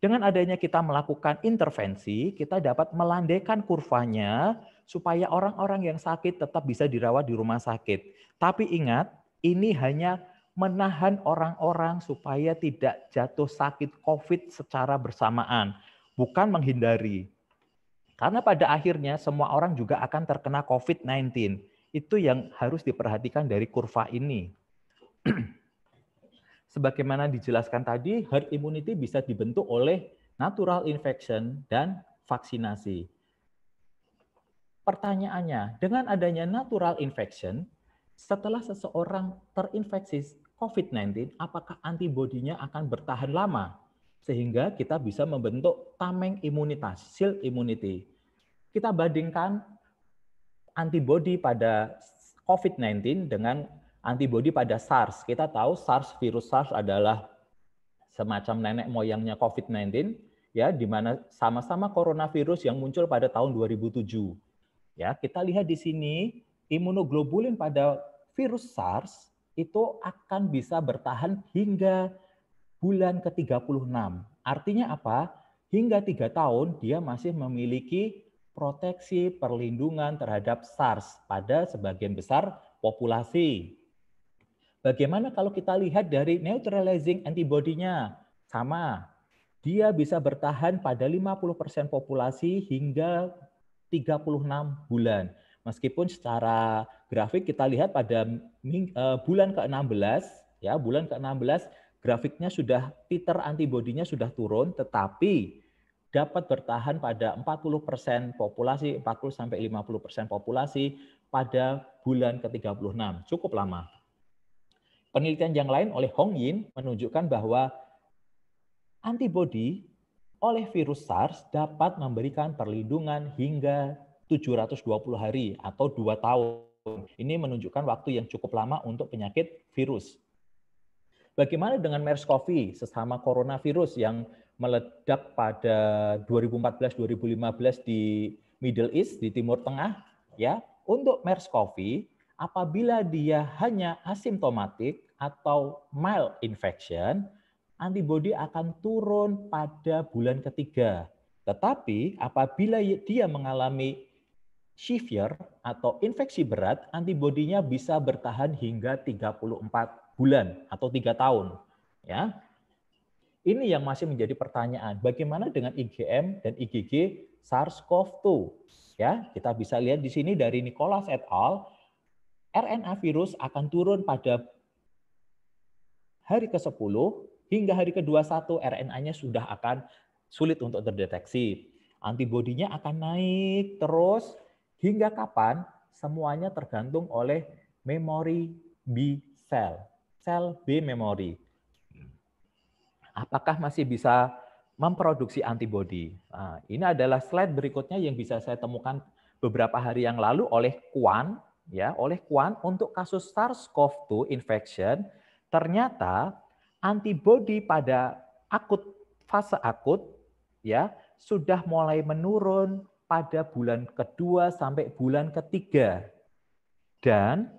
Dengan adanya kita melakukan intervensi, kita dapat melandaikan kurvanya supaya orang-orang yang sakit tetap bisa dirawat di rumah sakit. Tapi ingat, ini hanya menahan orang-orang supaya tidak jatuh sakit COVID secara bersamaan bukan menghindari. Karena pada akhirnya semua orang juga akan terkena COVID-19. Itu yang harus diperhatikan dari kurva ini. <clears throat> Sebagaimana dijelaskan tadi, herd immunity bisa dibentuk oleh natural infection dan vaksinasi. Pertanyaannya, dengan adanya natural infection, setelah seseorang terinfeksi COVID-19, apakah antibodinya akan bertahan lama? sehingga kita bisa membentuk tameng imunitas, shield immunity. Kita bandingkan antibody pada COVID-19 dengan antibody pada SARS. Kita tahu SARS virus SARS adalah semacam nenek moyangnya COVID-19 ya di mana sama-sama coronavirus yang muncul pada tahun 2007. Ya, kita lihat di sini imunoglobulin pada virus SARS itu akan bisa bertahan hingga bulan ke-36. Artinya apa? Hingga tiga tahun dia masih memiliki proteksi perlindungan terhadap SARS pada sebagian besar populasi. Bagaimana kalau kita lihat dari neutralizing antibody-nya? Sama, dia bisa bertahan pada 50% populasi hingga 36 bulan. Meskipun secara grafik kita lihat pada eh, bulan ke-16 ya, bulan ke-16 grafiknya sudah titer antibodinya sudah turun, tetapi dapat bertahan pada 40% populasi, 40 sampai 50% populasi pada bulan ke-36. Cukup lama. Penelitian yang lain oleh Hong Yin menunjukkan bahwa antibodi oleh virus SARS dapat memberikan perlindungan hingga 720 hari atau 2 tahun. Ini menunjukkan waktu yang cukup lama untuk penyakit virus. Bagaimana dengan MERS-CoV, sesama coronavirus yang meledak pada 2014-2015 di Middle East, di Timur Tengah, ya. Untuk MERS-CoV, apabila dia hanya asimptomatik atau mild infection, antibodi akan turun pada bulan ketiga. Tetapi apabila dia mengalami severe atau infeksi berat, antibodinya bisa bertahan hingga 34 bulan atau tiga tahun. Ya, ini yang masih menjadi pertanyaan. Bagaimana dengan IgM dan IgG SARS-CoV-2? Ya, kita bisa lihat di sini dari Nicholas et al. RNA virus akan turun pada hari ke-10 hingga hari ke-21 RNA-nya sudah akan sulit untuk terdeteksi. Antibodinya akan naik terus hingga kapan? Semuanya tergantung oleh memori B cell sel B memori. Hmm. Apakah masih bisa memproduksi antibodi? Nah, ini adalah slide berikutnya yang bisa saya temukan beberapa hari yang lalu oleh Kwan, ya, oleh Kwan untuk kasus SARS-CoV-2 infection. Ternyata antibodi pada akut fase akut ya sudah mulai menurun pada bulan kedua sampai bulan ketiga. Dan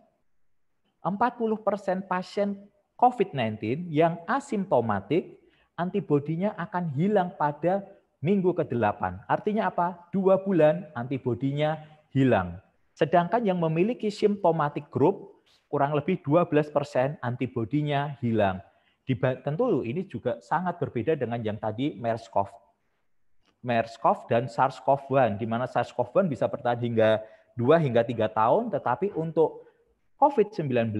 40% pasien COVID-19 yang asimptomatik antibodinya akan hilang pada minggu ke-8. Artinya apa? Dua bulan antibodinya hilang. Sedangkan yang memiliki simptomatik group kurang lebih 12% antibodinya hilang. Tentu ini juga sangat berbeda dengan yang tadi MERS-CoV. MERS-CoV dan SARS-CoV-1, di mana SARS-CoV-1 bisa bertahan hingga 2 hingga 3 tahun, tetapi untuk COVID-19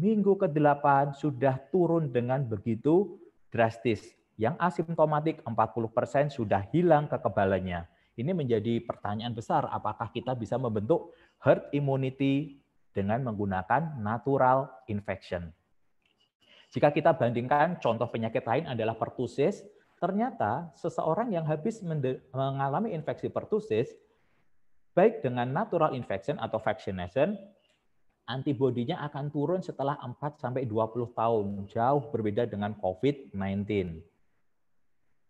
minggu ke-8 sudah turun dengan begitu drastis. Yang asimptomatik 40% sudah hilang kekebalannya. Ini menjadi pertanyaan besar apakah kita bisa membentuk herd immunity dengan menggunakan natural infection. Jika kita bandingkan contoh penyakit lain adalah pertusis, ternyata seseorang yang habis mengalami infeksi pertusis baik dengan natural infection atau vaccination antibodinya akan turun setelah 4 sampai 20 tahun, jauh berbeda dengan COVID-19.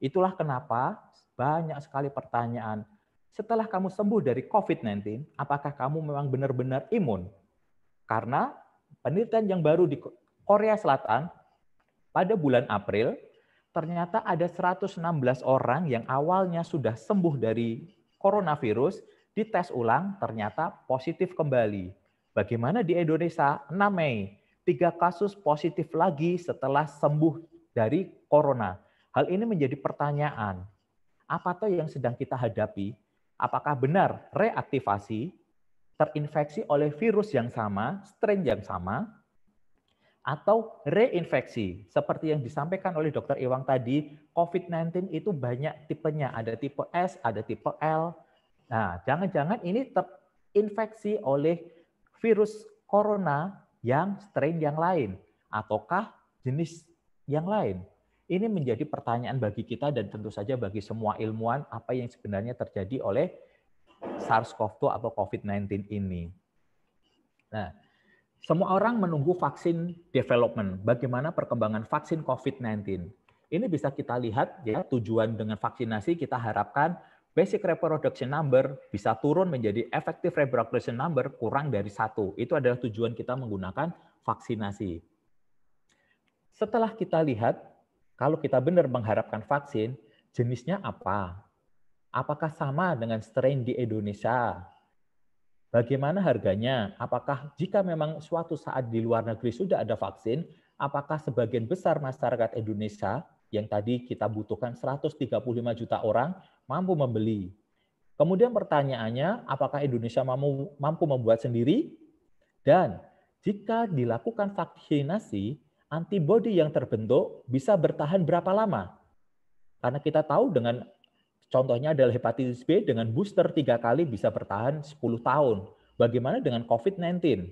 Itulah kenapa banyak sekali pertanyaan, setelah kamu sembuh dari COVID-19, apakah kamu memang benar-benar imun? Karena penelitian yang baru di Korea Selatan pada bulan April, ternyata ada 116 orang yang awalnya sudah sembuh dari coronavirus, dites ulang ternyata positif kembali Bagaimana di Indonesia 6 Mei, tiga kasus positif lagi setelah sembuh dari corona. Hal ini menjadi pertanyaan. Apa toh yang sedang kita hadapi? Apakah benar reaktivasi terinfeksi oleh virus yang sama, strain yang sama, atau reinfeksi. Seperti yang disampaikan oleh Dr. Iwang tadi, COVID-19 itu banyak tipenya. Ada tipe S, ada tipe L. Nah, jangan-jangan ini terinfeksi oleh virus corona yang strain yang lain ataukah jenis yang lain? Ini menjadi pertanyaan bagi kita dan tentu saja bagi semua ilmuwan apa yang sebenarnya terjadi oleh SARS-CoV-2 atau COVID-19 ini. Nah, semua orang menunggu vaksin development, bagaimana perkembangan vaksin COVID-19. Ini bisa kita lihat ya tujuan dengan vaksinasi kita harapkan basic reproduction number bisa turun menjadi effective reproduction number kurang dari satu. Itu adalah tujuan kita menggunakan vaksinasi. Setelah kita lihat, kalau kita benar mengharapkan vaksin, jenisnya apa? Apakah sama dengan strain di Indonesia? Bagaimana harganya? Apakah jika memang suatu saat di luar negeri sudah ada vaksin, apakah sebagian besar masyarakat Indonesia yang tadi kita butuhkan 135 juta orang mampu membeli. Kemudian pertanyaannya, apakah Indonesia mampu, mampu membuat sendiri? Dan jika dilakukan vaksinasi, antibodi yang terbentuk bisa bertahan berapa lama? Karena kita tahu dengan contohnya adalah hepatitis B dengan booster tiga kali bisa bertahan 10 tahun. Bagaimana dengan COVID-19?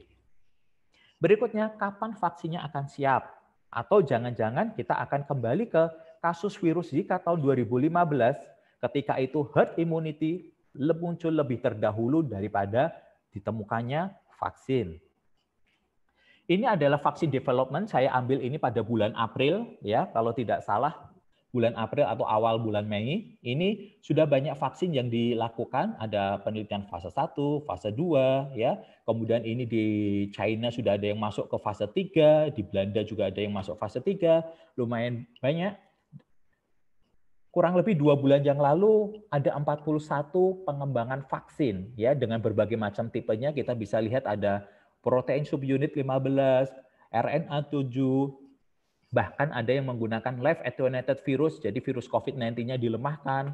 Berikutnya, kapan vaksinnya akan siap? Atau jangan-jangan kita akan kembali ke kasus virus Zika tahun 2015 Ketika itu herd immunity muncul lebih terdahulu daripada ditemukannya vaksin. Ini adalah vaksin development. Saya ambil ini pada bulan April, ya, kalau tidak salah bulan April atau awal bulan Mei. Ini sudah banyak vaksin yang dilakukan. Ada penelitian fase 1, fase 2, ya. Kemudian ini di China sudah ada yang masuk ke fase 3, di Belanda juga ada yang masuk fase 3. Lumayan banyak kurang lebih dua bulan yang lalu ada 41 pengembangan vaksin ya dengan berbagai macam tipenya kita bisa lihat ada protein subunit 15, RNA 7, bahkan ada yang menggunakan live attenuated virus jadi virus COVID-19-nya dilemahkan.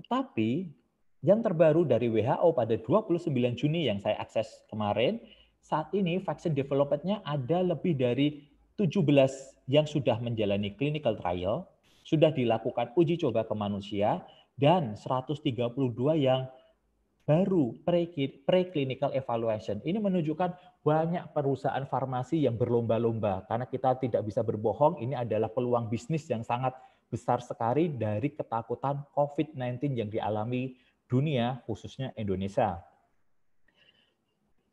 Tetapi yang terbaru dari WHO pada 29 Juni yang saya akses kemarin, saat ini vaksin developernya ada lebih dari 17 yang sudah menjalani clinical trial sudah dilakukan uji coba ke manusia dan 132 yang baru preclinical evaluation. Ini menunjukkan banyak perusahaan farmasi yang berlomba-lomba karena kita tidak bisa berbohong, ini adalah peluang bisnis yang sangat besar sekali dari ketakutan COVID-19 yang dialami dunia khususnya Indonesia.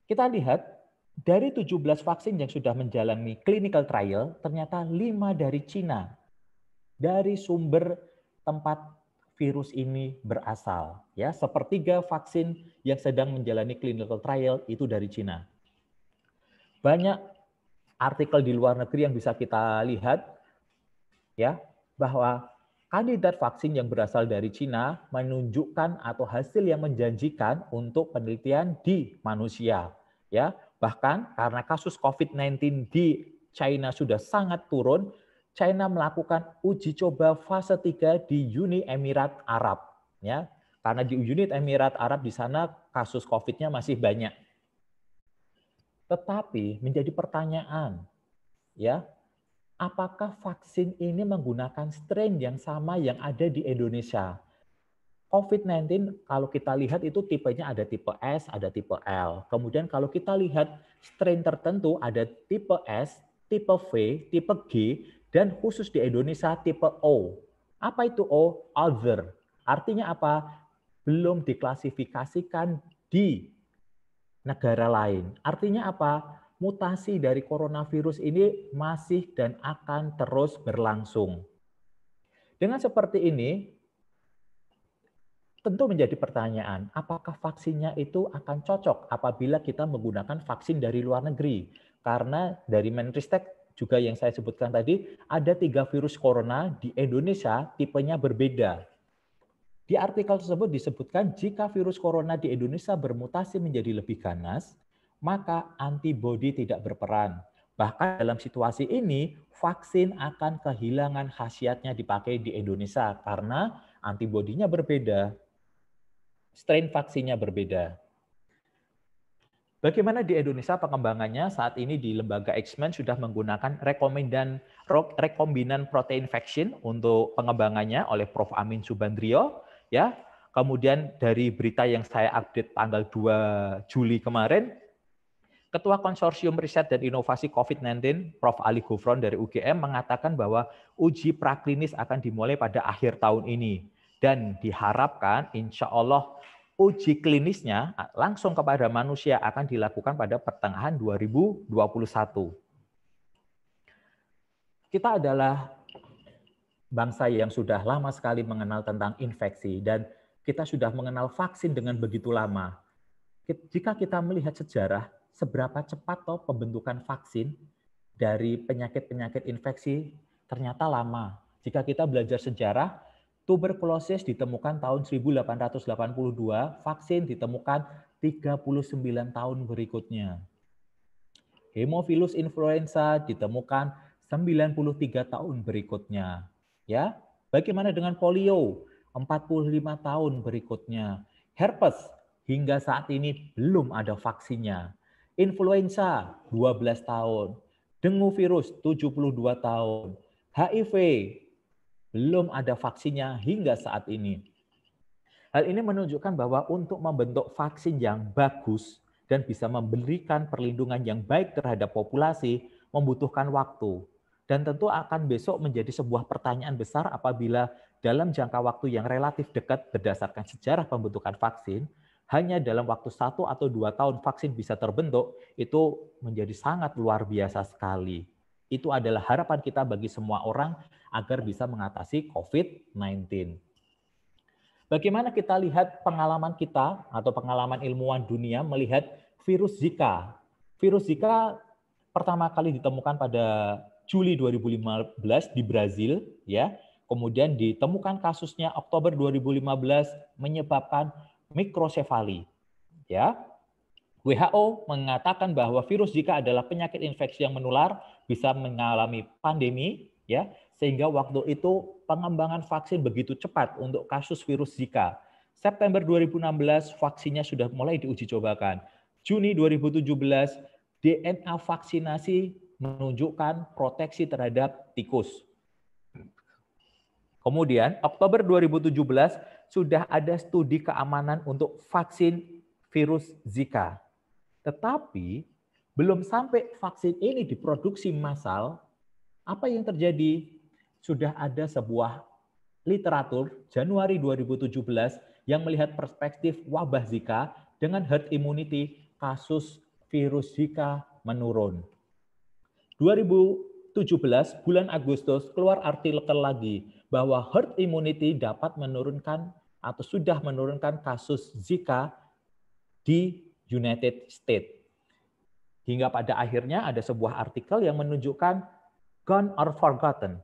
Kita lihat dari 17 vaksin yang sudah menjalani clinical trial, ternyata 5 dari Cina dari sumber tempat virus ini berasal. Ya, sepertiga vaksin yang sedang menjalani clinical trial itu dari Cina. Banyak artikel di luar negeri yang bisa kita lihat ya bahwa kandidat vaksin yang berasal dari Cina menunjukkan atau hasil yang menjanjikan untuk penelitian di manusia ya bahkan karena kasus COVID-19 di China sudah sangat turun China melakukan uji coba fase 3 di Uni Emirat Arab ya. Karena di Uni Emirat Arab di sana kasus Covid-nya masih banyak. Tetapi menjadi pertanyaan ya, apakah vaksin ini menggunakan strain yang sama yang ada di Indonesia? COVID-19 kalau kita lihat itu tipenya ada tipe S, ada tipe L. Kemudian kalau kita lihat strain tertentu ada tipe S, tipe V, tipe G, dan khusus di Indonesia tipe O. Apa itu O? Other. Artinya apa? Belum diklasifikasikan di negara lain. Artinya apa? Mutasi dari coronavirus ini masih dan akan terus berlangsung. Dengan seperti ini, tentu menjadi pertanyaan, apakah vaksinnya itu akan cocok apabila kita menggunakan vaksin dari luar negeri? Karena dari Menristek juga yang saya sebutkan tadi, ada tiga virus corona di Indonesia tipenya berbeda. Di artikel tersebut disebutkan jika virus corona di Indonesia bermutasi menjadi lebih ganas, maka antibodi tidak berperan. Bahkan dalam situasi ini, vaksin akan kehilangan khasiatnya dipakai di Indonesia karena antibodinya berbeda, strain vaksinnya berbeda. Bagaimana di Indonesia pengembangannya saat ini di lembaga X-Men sudah menggunakan rekomendan rekombinan protein vaksin untuk pengembangannya oleh Prof. Amin Subandrio ya. Kemudian dari berita yang saya update tanggal 2 Juli kemarin, Ketua Konsorsium Riset dan Inovasi COVID-19, Prof. Ali Gufron dari UGM mengatakan bahwa uji praklinis akan dimulai pada akhir tahun ini dan diharapkan insya Allah uji klinisnya langsung kepada manusia akan dilakukan pada pertengahan 2021. Kita adalah bangsa yang sudah lama sekali mengenal tentang infeksi dan kita sudah mengenal vaksin dengan begitu lama. Jika kita melihat sejarah seberapa cepat toh pembentukan vaksin dari penyakit-penyakit infeksi ternyata lama. Jika kita belajar sejarah Tuberkulosis ditemukan tahun 1882, vaksin ditemukan 39 tahun berikutnya. Hemophilus influenza ditemukan 93 tahun berikutnya. Ya, bagaimana dengan polio? 45 tahun berikutnya. Herpes hingga saat ini belum ada vaksinnya. Influenza 12 tahun, dengue virus 72 tahun, HIV belum ada vaksinnya hingga saat ini. Hal ini menunjukkan bahwa untuk membentuk vaksin yang bagus dan bisa memberikan perlindungan yang baik terhadap populasi membutuhkan waktu. Dan tentu akan besok menjadi sebuah pertanyaan besar apabila dalam jangka waktu yang relatif dekat berdasarkan sejarah pembentukan vaksin, hanya dalam waktu satu atau dua tahun vaksin bisa terbentuk, itu menjadi sangat luar biasa sekali. Itu adalah harapan kita bagi semua orang agar bisa mengatasi COVID-19. Bagaimana kita lihat pengalaman kita atau pengalaman ilmuwan dunia melihat virus Zika? Virus Zika pertama kali ditemukan pada Juli 2015 di Brazil, ya. Kemudian ditemukan kasusnya Oktober 2015 menyebabkan mikrosefali, ya. WHO mengatakan bahwa virus Zika adalah penyakit infeksi yang menular, bisa mengalami pandemi, ya. Sehingga waktu itu pengembangan vaksin begitu cepat untuk kasus virus Zika. September 2016 vaksinnya sudah mulai diuji cobakan. Juni 2017 DNA vaksinasi menunjukkan proteksi terhadap tikus. Kemudian Oktober 2017 sudah ada studi keamanan untuk vaksin virus Zika. Tetapi belum sampai vaksin ini diproduksi massal, apa yang terjadi? sudah ada sebuah literatur Januari 2017 yang melihat perspektif wabah Zika dengan herd immunity kasus virus Zika menurun. 2017 bulan Agustus keluar artikel lagi bahwa herd immunity dapat menurunkan atau sudah menurunkan kasus Zika di United States. Hingga pada akhirnya ada sebuah artikel yang menunjukkan gone or forgotten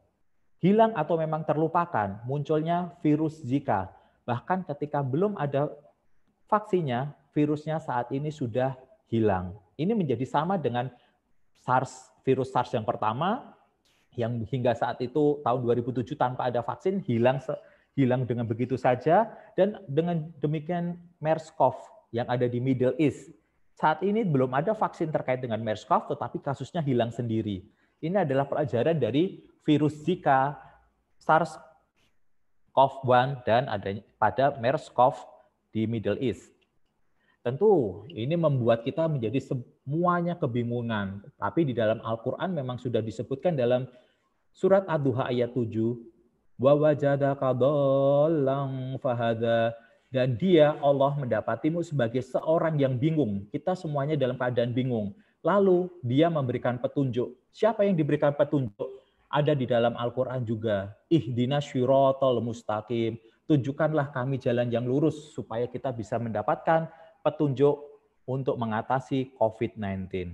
hilang atau memang terlupakan munculnya virus Zika. Bahkan ketika belum ada vaksinnya, virusnya saat ini sudah hilang. Ini menjadi sama dengan SARS, virus SARS yang pertama yang hingga saat itu tahun 2007 tanpa ada vaksin hilang hilang dengan begitu saja dan dengan demikian MERS-CoV yang ada di Middle East. Saat ini belum ada vaksin terkait dengan MERS-CoV tetapi kasusnya hilang sendiri. Ini adalah pelajaran dari virus Zika, SARS-CoV-1 dan adanya pada MERS-CoV di Middle East. Tentu ini membuat kita menjadi semuanya kebingungan. Tapi di dalam Al-Qur'an memang sudah disebutkan dalam surat Ad-Duha ayat 7, wa wajadaka fahada dan dia Allah mendapatimu sebagai seorang yang bingung. Kita semuanya dalam keadaan bingung. Lalu dia memberikan petunjuk. Siapa yang diberikan petunjuk? Ada di dalam Al-Quran juga. Ihdina syirotol mustaqim. Tunjukkanlah kami jalan yang lurus supaya kita bisa mendapatkan petunjuk untuk mengatasi COVID-19.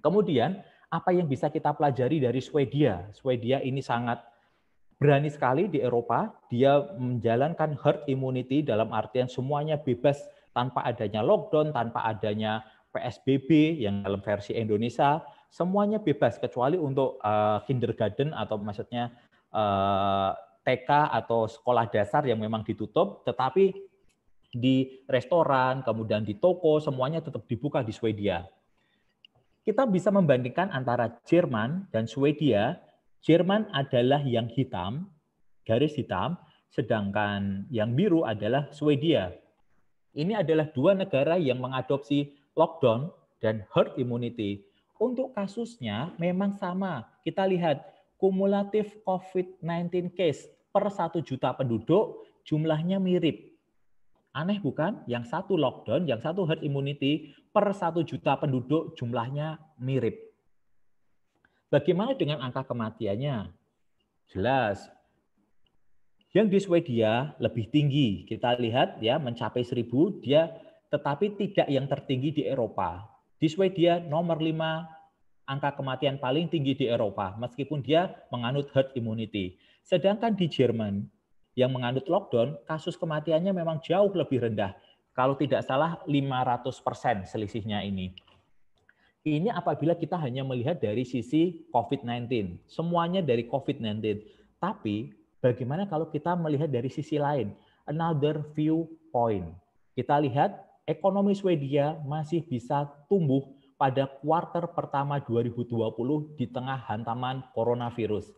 Kemudian, apa yang bisa kita pelajari dari Swedia? Swedia ini sangat berani sekali di Eropa. Dia menjalankan herd immunity dalam artian semuanya bebas tanpa adanya lockdown, tanpa adanya PSBB yang dalam versi Indonesia semuanya bebas kecuali untuk uh, eh, kindergarten atau maksudnya uh, eh, TK atau sekolah dasar yang memang ditutup, tetapi di restoran, kemudian di toko, semuanya tetap dibuka di Swedia. Kita bisa membandingkan antara Jerman dan Swedia. Jerman adalah yang hitam, garis hitam, sedangkan yang biru adalah Swedia. Ini adalah dua negara yang mengadopsi lockdown dan herd immunity untuk kasusnya memang sama. Kita lihat kumulatif COVID-19 case per 1 juta penduduk jumlahnya mirip. Aneh bukan? Yang satu lockdown, yang satu herd immunity per 1 juta penduduk jumlahnya mirip. Bagaimana dengan angka kematiannya? Jelas. Yang di Swedia lebih tinggi. Kita lihat ya mencapai 1000 dia tetapi tidak yang tertinggi di Eropa. Di Swedia nomor 5 angka kematian paling tinggi di Eropa meskipun dia menganut herd immunity. Sedangkan di Jerman yang menganut lockdown, kasus kematiannya memang jauh lebih rendah. Kalau tidak salah 500% selisihnya ini. Ini apabila kita hanya melihat dari sisi COVID-19, semuanya dari COVID-19. Tapi bagaimana kalau kita melihat dari sisi lain, another view point? Kita lihat ekonomi Swedia masih bisa tumbuh pada kuarter pertama 2020 di tengah hantaman coronavirus.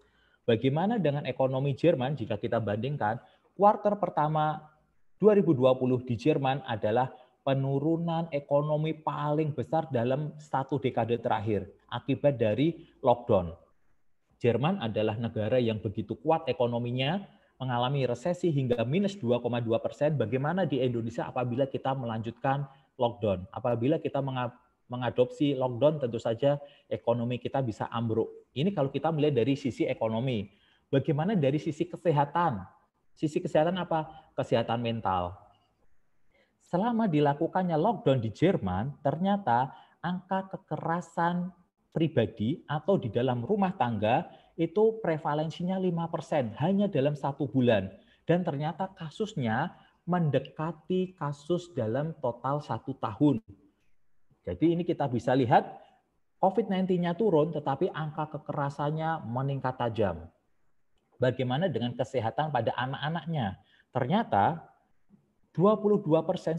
Bagaimana dengan ekonomi Jerman jika kita bandingkan kuarter pertama 2020 di Jerman adalah penurunan ekonomi paling besar dalam satu dekade terakhir akibat dari lockdown. Jerman adalah negara yang begitu kuat ekonominya, mengalami resesi hingga minus 2,2 persen, bagaimana di Indonesia apabila kita melanjutkan lockdown? Apabila kita mengadopsi lockdown, tentu saja ekonomi kita bisa ambruk. Ini kalau kita melihat dari sisi ekonomi. Bagaimana dari sisi kesehatan? Sisi kesehatan apa? Kesehatan mental. Selama dilakukannya lockdown di Jerman, ternyata angka kekerasan pribadi atau di dalam rumah tangga itu prevalensinya 5% hanya dalam satu bulan. Dan ternyata kasusnya mendekati kasus dalam total satu tahun. Jadi ini kita bisa lihat COVID-19-nya turun tetapi angka kekerasannya meningkat tajam. Bagaimana dengan kesehatan pada anak-anaknya? Ternyata 22%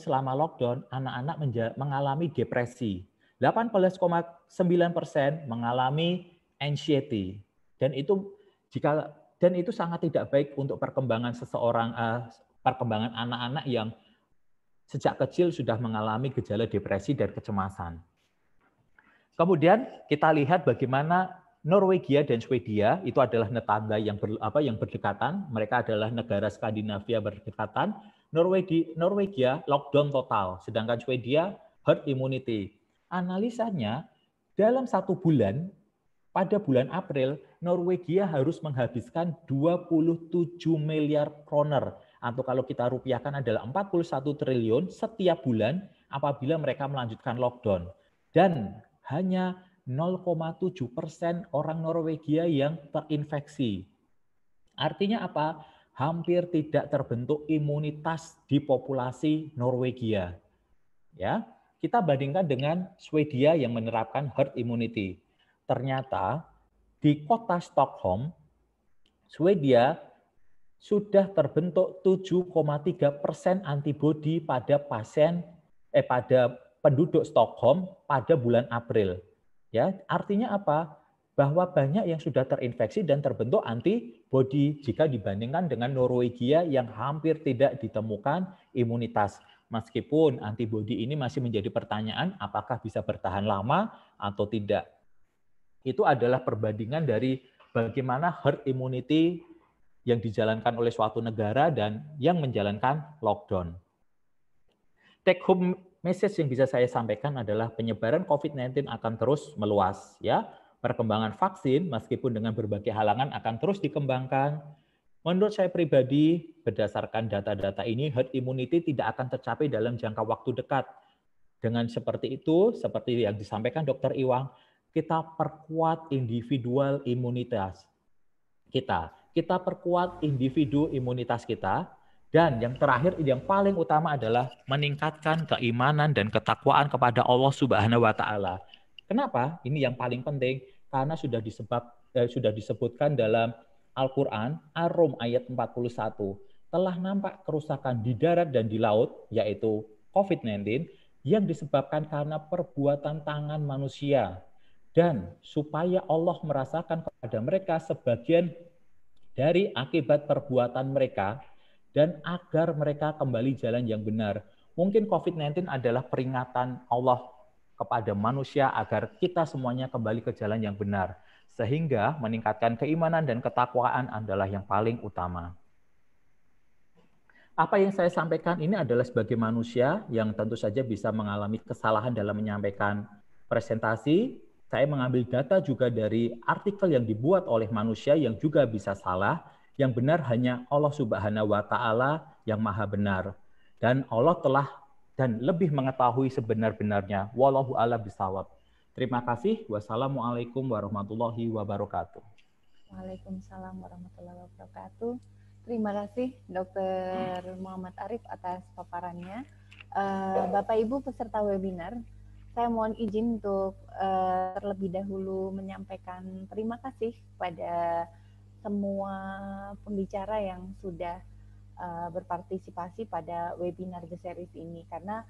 selama lockdown anak-anak mengalami depresi. 18,9% mengalami anxiety dan itu jika dan itu sangat tidak baik untuk perkembangan seseorang eh, perkembangan anak-anak yang sejak kecil sudah mengalami gejala depresi dan kecemasan. Kemudian kita lihat bagaimana Norwegia dan Swedia itu adalah tetangga yang ber, apa yang berdekatan, mereka adalah negara Skandinavia berdekatan. Norwegia, Norwegia lockdown total, sedangkan Swedia herd immunity. Analisanya dalam satu bulan pada bulan April Norwegia harus menghabiskan 27 miliar kroner atau kalau kita rupiahkan adalah 41 triliun setiap bulan apabila mereka melanjutkan lockdown. Dan hanya 0,7 persen orang Norwegia yang terinfeksi. Artinya apa? Hampir tidak terbentuk imunitas di populasi Norwegia. Ya, kita bandingkan dengan Swedia yang menerapkan herd immunity. Ternyata di kota Stockholm, Swedia sudah terbentuk 7,3 persen antibodi pada pasien eh pada penduduk Stockholm pada bulan April. Ya, artinya apa? Bahwa banyak yang sudah terinfeksi dan terbentuk antibodi jika dibandingkan dengan Norwegia yang hampir tidak ditemukan imunitas. Meskipun antibodi ini masih menjadi pertanyaan apakah bisa bertahan lama atau tidak itu adalah perbandingan dari bagaimana herd immunity yang dijalankan oleh suatu negara dan yang menjalankan lockdown. Take home message yang bisa saya sampaikan adalah penyebaran COVID-19 akan terus meluas ya. Perkembangan vaksin meskipun dengan berbagai halangan akan terus dikembangkan. Menurut saya pribadi berdasarkan data-data ini herd immunity tidak akan tercapai dalam jangka waktu dekat. Dengan seperti itu, seperti yang disampaikan Dr. Iwang, kita perkuat individual imunitas kita. Kita perkuat individu imunitas kita. Dan yang terakhir, yang paling utama adalah meningkatkan keimanan dan ketakwaan kepada Allah Subhanahu wa Ta'ala. Kenapa? Ini yang paling penting karena sudah disebab eh, sudah disebutkan dalam Al-Qur'an Ar-Rum ayat 41 telah nampak kerusakan di darat dan di laut yaitu COVID-19 yang disebabkan karena perbuatan tangan manusia dan supaya Allah merasakan kepada mereka sebagian dari akibat perbuatan mereka dan agar mereka kembali jalan yang benar. Mungkin COVID-19 adalah peringatan Allah kepada manusia agar kita semuanya kembali ke jalan yang benar. Sehingga meningkatkan keimanan dan ketakwaan adalah yang paling utama. Apa yang saya sampaikan ini adalah sebagai manusia yang tentu saja bisa mengalami kesalahan dalam menyampaikan presentasi, saya mengambil data juga dari artikel yang dibuat oleh manusia yang juga bisa salah, yang benar hanya Allah Subhanahu wa taala yang maha benar. Dan Allah telah dan lebih mengetahui sebenar-benarnya. Wallahu ala bisawab. Terima kasih. Wassalamualaikum warahmatullahi wabarakatuh. Waalaikumsalam warahmatullahi wabarakatuh. Terima kasih Dr. Muhammad Arif atas paparannya. Eh, Bapak Ibu peserta webinar, saya mohon izin untuk uh, terlebih dahulu menyampaikan terima kasih pada semua pembicara yang sudah uh, berpartisipasi pada webinar The Series ini karena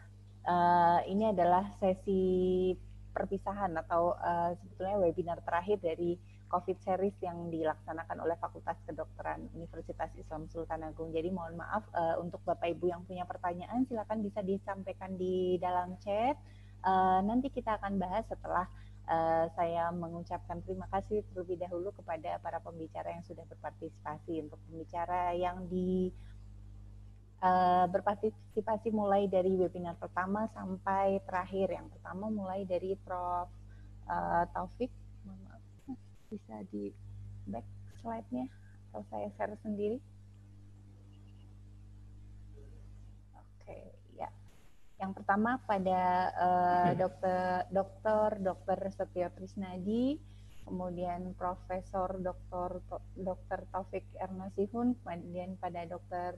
uh, ini adalah sesi perpisahan atau uh, sebetulnya webinar terakhir dari COVID Series yang dilaksanakan oleh Fakultas Kedokteran Universitas Islam Sultan Agung. Jadi mohon maaf uh, untuk Bapak Ibu yang punya pertanyaan silakan bisa disampaikan di dalam chat Eh, nanti kita akan bahas setelah uh, saya mengucapkan terima kasih terlebih dahulu kepada para pembicara yang sudah berpartisipasi untuk pembicara yang di uh, berpartisipasi mulai dari webinar pertama sampai terakhir yang pertama mulai dari Prof uh, Taufik bisa di back slide-nya atau saya share sendiri oke okay. Yang pertama pada uh, hmm. dokter dokter dokter Setio Trisnadi, kemudian Profesor Dokter Dokter Taufik Ernasihun, kemudian pada dokter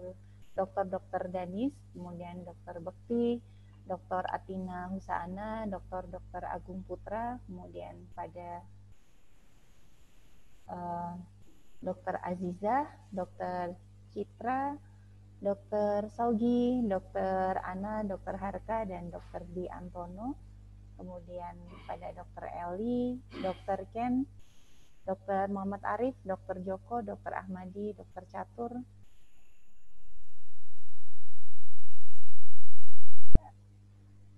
dokter dokter Danis, kemudian dokter Bekti, dokter Atina Husana, dokter dokter Agung Putra, kemudian pada uh, dokter Aziza, dokter Citra, Dr. Saugi, Dr. Ana, Dr. Harka, dan Dr. Di Antono. Kemudian pada Dr. Eli, Dr. Ken, Dr. Muhammad Arif, Dr. Joko, Dr. Ahmadi, Dr. Catur,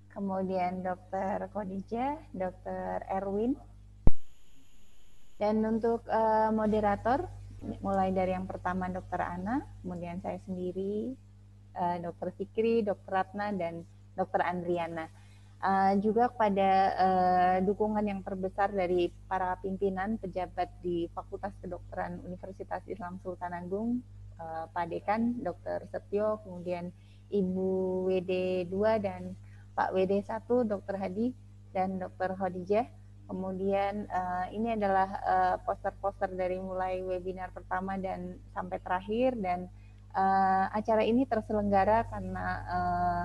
kemudian Dr. Kodija, Dr. Erwin, dan untuk uh, moderator mulai dari yang pertama dokter Ana, kemudian saya sendiri, uh, dokter Fikri, dokter Ratna, dan dokter Andriana. Eh, juga pada eh, dukungan yang terbesar dari para pimpinan pejabat di Fakultas Kedokteran Universitas Islam Sultan Agung, Pak Dekan, dokter Setio, kemudian Ibu WD2 dan Pak WD1, dokter Hadi, dan dokter Khadijah Kemudian uh, ini adalah eh, poster-poster uh, dari mulai webinar pertama dan sampai terakhir dan uh, acara ini terselenggara karena uh,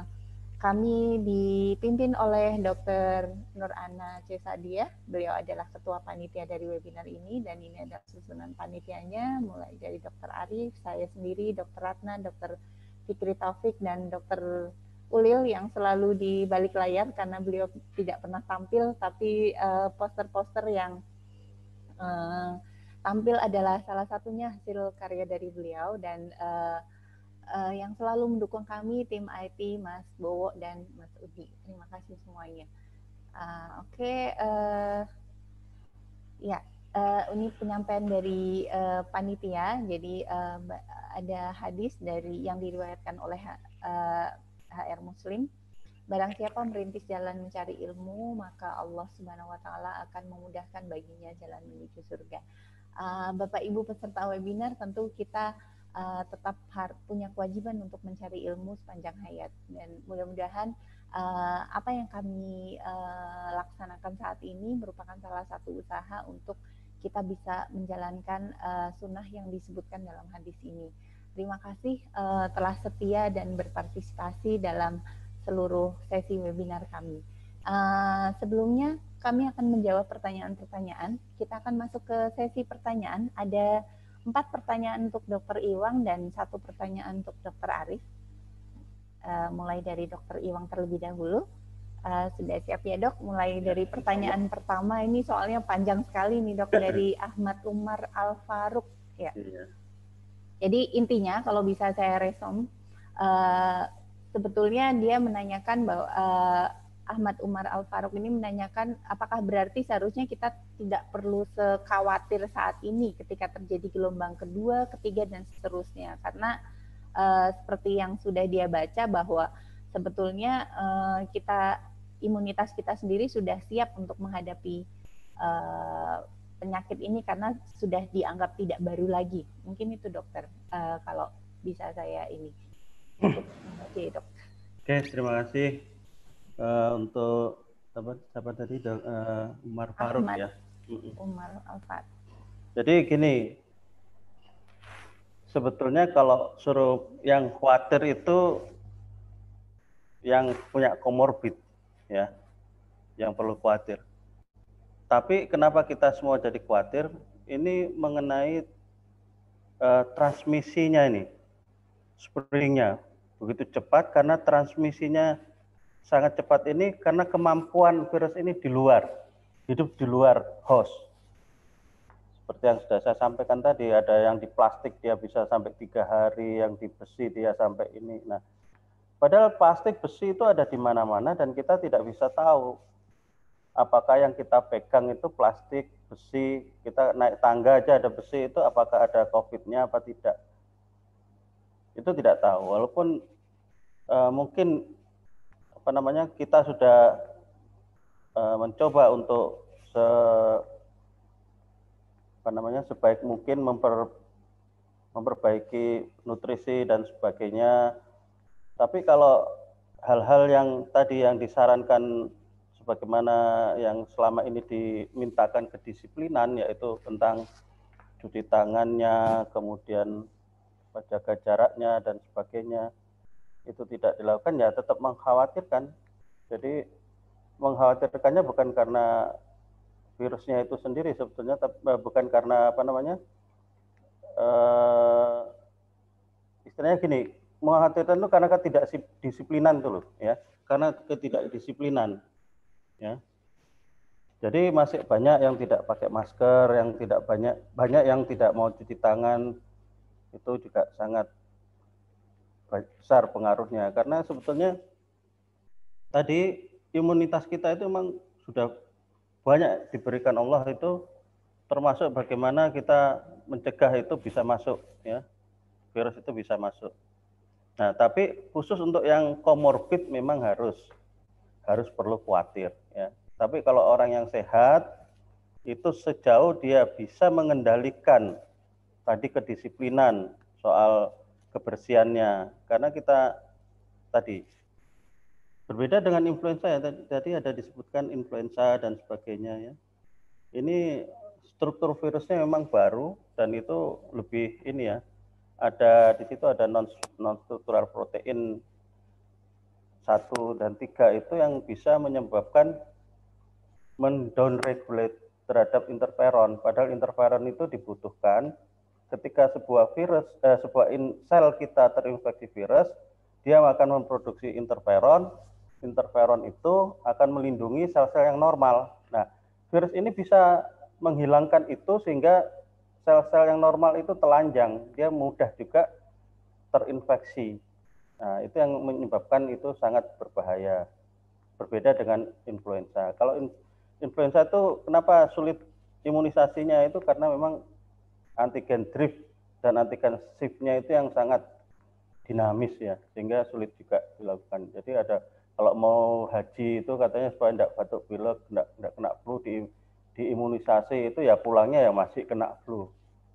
kami dipimpin oleh Dr. Nur Ana Cesadia. Beliau adalah ketua panitia dari webinar ini dan ini adalah susunan panitianya mulai dari Dr. Arif, saya sendiri, Dr. Ratna, Dr. Fikri Taufik dan Dr. Ulil yang selalu di balik layar karena beliau tidak pernah tampil, tapi eh, poster-poster uh, yang uh, tampil adalah salah satunya hasil karya dari beliau dan uh, uh, yang selalu mendukung kami tim IT Mas Bowo dan Mas Udi. Terima kasih semuanya. Uh, Oke, okay, uh, ya. Yeah uh, ini penyampaian dari uh, panitia. Jadi uh, ada hadis dari yang diriwayatkan oleh uh, HR Muslim. Barang siapa merintis jalan mencari ilmu, maka Allah Subhanahu wa taala akan memudahkan baginya jalan menuju surga. Ah, Bapak Ibu peserta webinar tentu kita ah, tetap punya kewajiban untuk mencari ilmu sepanjang hayat dan mudah-mudahan ah, apa yang kami laksanakan saat ini merupakan salah satu usaha untuk kita bisa menjalankan sunnah yang disebutkan dalam hadis ini. Terima kasih uh, telah setia dan berpartisipasi dalam seluruh sesi webinar kami. Uh, sebelumnya kami akan menjawab pertanyaan-pertanyaan. Kita akan masuk ke sesi pertanyaan. Ada empat pertanyaan untuk Dokter Iwang dan satu pertanyaan untuk Dokter Arif. Uh, mulai dari Dokter Iwang terlebih dahulu. Uh, sudah siap ya dok? Mulai iya, dari pertanyaan pertama ini soalnya panjang sekali nih dok dari <clears throat> Ahmad Umar Al Faruk ya. Iya. Jadi intinya kalau bisa saya resum, uh, eh, sebetulnya dia menanyakan bahwa uh, Ahmad Umar Al Farouk ini menanyakan apakah berarti seharusnya kita tidak perlu sekhawatir saat ini ketika terjadi gelombang kedua, ketiga dan seterusnya karena uh, seperti yang sudah dia baca bahwa sebetulnya uh, kita imunitas kita sendiri sudah siap untuk menghadapi uh, penyakit ini karena sudah dianggap tidak baru lagi. Mungkin itu dokter uh, kalau bisa saya ini. <clears throat> Oke dok. Oke okay, terima kasih uh, untuk siapa, siapa tadi uh, Umar Faruk ya. Umar Alfat. Jadi gini, sebetulnya kalau suruh yang khawatir itu yang punya komorbid ya, yang perlu khawatir. Tapi kenapa kita semua jadi khawatir? Ini mengenai uh, transmisinya ini, springnya begitu cepat karena transmisinya sangat cepat ini karena kemampuan virus ini di luar hidup di luar host. Seperti yang sudah saya sampaikan tadi ada yang di plastik dia bisa sampai tiga hari, yang di besi dia sampai ini. Nah, padahal plastik besi itu ada di mana-mana dan kita tidak bisa tahu apakah yang kita pegang itu plastik, besi, kita naik tangga aja ada besi itu apakah ada COVID-nya apa tidak. Itu tidak tahu, walaupun uh, mungkin apa namanya kita sudah uh, mencoba untuk se apa namanya sebaik mungkin memper, memperbaiki nutrisi dan sebagainya. Tapi kalau hal-hal yang tadi yang disarankan sebagaimana yang selama ini dimintakan kedisiplinan yaitu tentang cuci tangannya, kemudian menjaga jaraknya dan sebagainya itu tidak dilakukan ya tetap mengkhawatirkan. Jadi mengkhawatirkannya bukan karena virusnya itu sendiri sebetulnya tapi eh, bukan karena apa namanya uh, istilahnya gini mengkhawatirkan itu karena ketidakdisiplinan tuh loh ya karena ketidakdisiplinan ya. Jadi masih banyak yang tidak pakai masker, yang tidak banyak banyak yang tidak mau cuci tangan itu juga sangat besar pengaruhnya karena sebetulnya tadi imunitas kita itu memang sudah banyak diberikan Allah itu termasuk bagaimana kita mencegah itu bisa masuk ya virus itu bisa masuk. Nah, tapi khusus untuk yang komorbid memang harus harus perlu khawatir ya. Tapi kalau orang yang sehat itu sejauh dia bisa mengendalikan tadi kedisiplinan soal kebersihannya karena kita tadi berbeda dengan influenza ya tadi ada disebutkan influenza dan sebagainya ya. Ini struktur virusnya memang baru dan itu lebih ini ya ada di situ ada non non protein satu dan tiga itu yang bisa menyebabkan mendownregulate terhadap interferon. Padahal interferon itu dibutuhkan ketika sebuah virus, eh, sebuah in, sel kita terinfeksi virus, dia akan memproduksi interferon. Interferon itu akan melindungi sel-sel yang normal. Nah, virus ini bisa menghilangkan itu sehingga sel-sel yang normal itu telanjang, dia mudah juga terinfeksi. Nah, itu yang menyebabkan itu sangat berbahaya. Berbeda dengan influenza. Kalau in, influenza itu kenapa sulit imunisasinya itu karena memang antigen drift dan antigen shift-nya itu yang sangat dinamis ya, sehingga sulit juga dilakukan. Jadi ada kalau mau haji itu katanya supaya tidak batuk pilek, tidak kena flu di diimunisasi itu ya pulangnya ya masih kena flu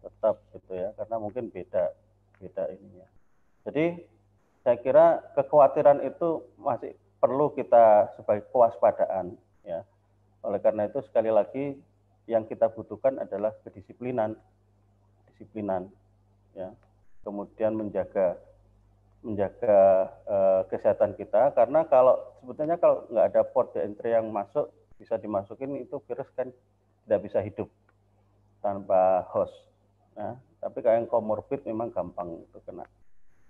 tetap gitu ya karena mungkin beda beda ininya. Jadi saya kira kekhawatiran itu masih perlu kita sebagai kewaspadaan ya. Oleh karena itu sekali lagi yang kita butuhkan adalah kedisiplinan, disiplinan ya. Kemudian menjaga menjaga uh, kesehatan kita karena kalau sebetulnya kalau nggak ada port entry yang masuk bisa dimasukin itu virus kan tidak bisa hidup tanpa host. Nah, tapi kalau yang comorbid memang gampang terkena.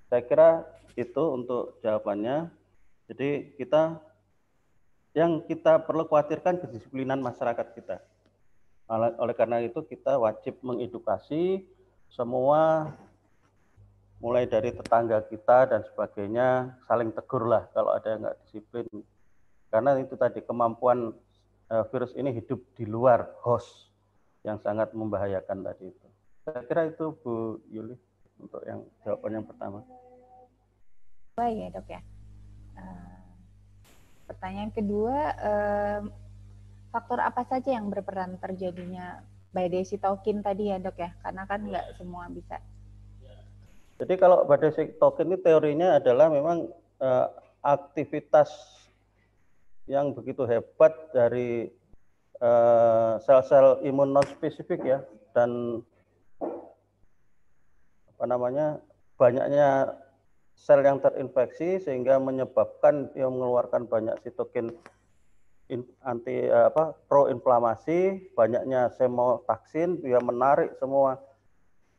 Saya kira itu untuk jawabannya. Jadi kita yang kita perlu khawatirkan kedisiplinan masyarakat kita. Oleh karena itu kita wajib mengedukasi semua mulai dari tetangga kita dan sebagainya saling tegurlah kalau ada yang nggak disiplin karena itu tadi kemampuan eh, virus ini hidup di luar host yang sangat membahayakan tadi itu saya kira itu Bu Yuli untuk yang jawaban yang pertama. Wah ya dok ya. Uh, pertanyaan kedua, uh, faktor apa saja yang berperan terjadinya badai sitokin tadi ya dok ya? Karena kan nggak semua bisa. Jadi kalau badai sitokin ini teorinya adalah memang uh, aktivitas yang begitu hebat dari sel-sel uh, imun non spesifik ya dan namanya banyaknya sel yang terinfeksi sehingga menyebabkan yang mengeluarkan banyak sitokin in, anti eh, apa proinflamasi, banyaknya semotaksin dia menarik semua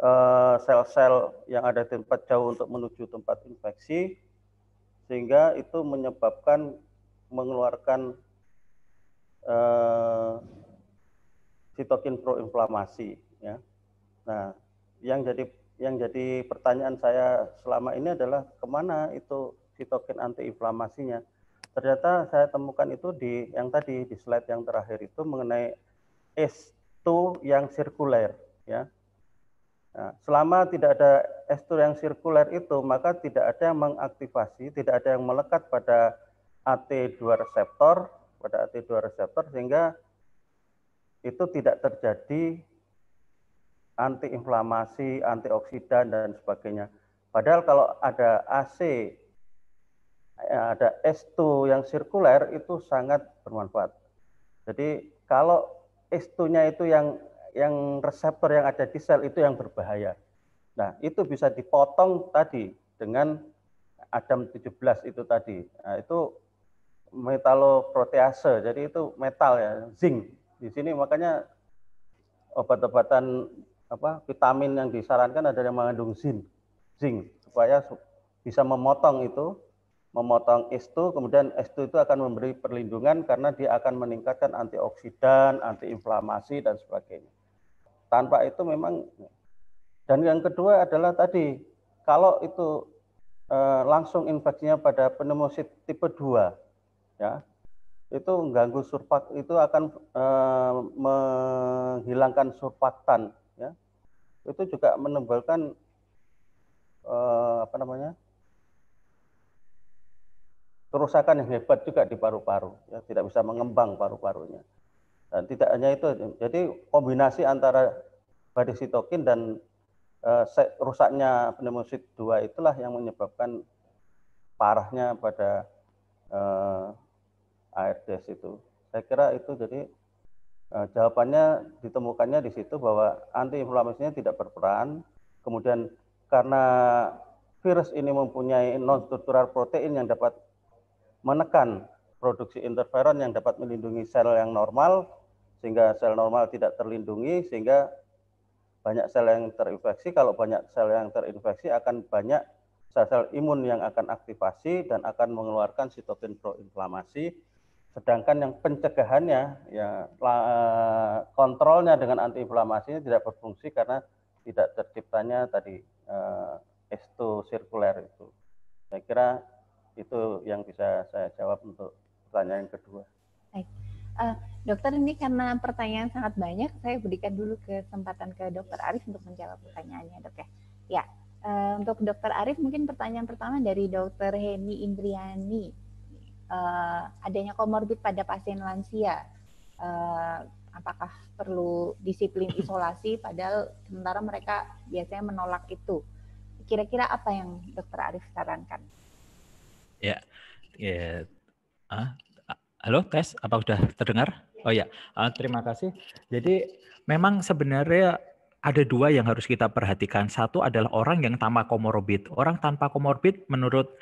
eh, sel-sel uh, yang ada di tempat jauh untuk menuju tempat infeksi sehingga itu menyebabkan mengeluarkan uh, sitokin proinflamasi ya. Nah, yang jadi yang jadi pertanyaan saya selama ini adalah kemana itu sitokin antiinflamasinya. Ternyata saya temukan itu di yang tadi di slide yang terakhir itu mengenai S2 yang sirkuler ya. Nah, selama tidak ada S2 yang sirkuler itu maka tidak ada yang mengaktifasi, tidak ada yang melekat pada AT2 reseptor, pada AT2 reseptor sehingga itu tidak terjadi antiinflamasi, antioksidan dan sebagainya. Padahal kalau ada AC, eh, ada S2 yang sirkuler itu sangat bermanfaat. Jadi kalau S2-nya itu yang yang reseptor yang ada di sel itu yang berbahaya. Nah, itu bisa dipotong tadi dengan Adam 17 itu tadi. Nah, itu metaloprotease. Jadi itu metal ya, zinc. Di sini makanya obat-obatan apa vitamin yang disarankan adalah yang mengandung zinc zinc supaya bisa memotong itu memotong S2 kemudian S2 itu akan memberi perlindungan karena dia akan meningkatkan antioksidan, antiinflamasi dan sebagainya. Tanpa itu memang dan yang kedua adalah tadi kalau itu eh, langsung infeksinya pada pneumosit tipe 2 ya itu mengganggu surfak itu akan eh, menghilangkan surfaktan itu juga menimbulkan eh, apa namanya kerusakan yang hebat juga di paru-paru ya tidak bisa mengembang paru-parunya dan tidak hanya itu jadi kombinasi antara sitokin dan eh, rusaknya pneumosit 2 itulah yang menyebabkan parahnya pada eh, ARDS itu saya kira itu jadi Nah, jawabannya ditemukannya di situ bahwa antiinflamasinya tidak berperan. Kemudian karena virus ini mempunyai non-struktural protein yang dapat menekan produksi interferon yang dapat melindungi sel yang normal, sehingga sel normal tidak terlindungi, sehingga banyak sel yang terinfeksi. Kalau banyak sel yang terinfeksi, akan banyak sel-sel imun yang akan aktivasi dan akan mengeluarkan sitokin proinflamasi Sedangkan yang pencegahannya, ya eh, kontrolnya dengan antiinflamasinya tidak berfungsi karena tidak terciptanya tadi estu eh, sirkuler itu. Saya kira itu yang bisa saya jawab untuk pertanyaan kedua. Baik. Uh, dokter ini karena pertanyaan sangat banyak, saya berikan dulu kesempatan ke dokter Arif untuk menjawab pertanyaannya dok ya. Ya, uh, untuk dokter Arif mungkin pertanyaan pertama dari dokter Heni Indriani uh, adanya komorbid pada pasien lansia. Uh, apakah perlu disiplin isolasi padahal sementara mereka biasanya menolak itu. Kira-kira apa yang dokter Arif sarankan? Ya, ya. Ah, halo tes, apa sudah terdengar? Oh ya, ah, terima kasih. Jadi memang sebenarnya ada dua yang harus kita perhatikan. Satu adalah orang yang tanpa komorbid. Orang tanpa komorbid menurut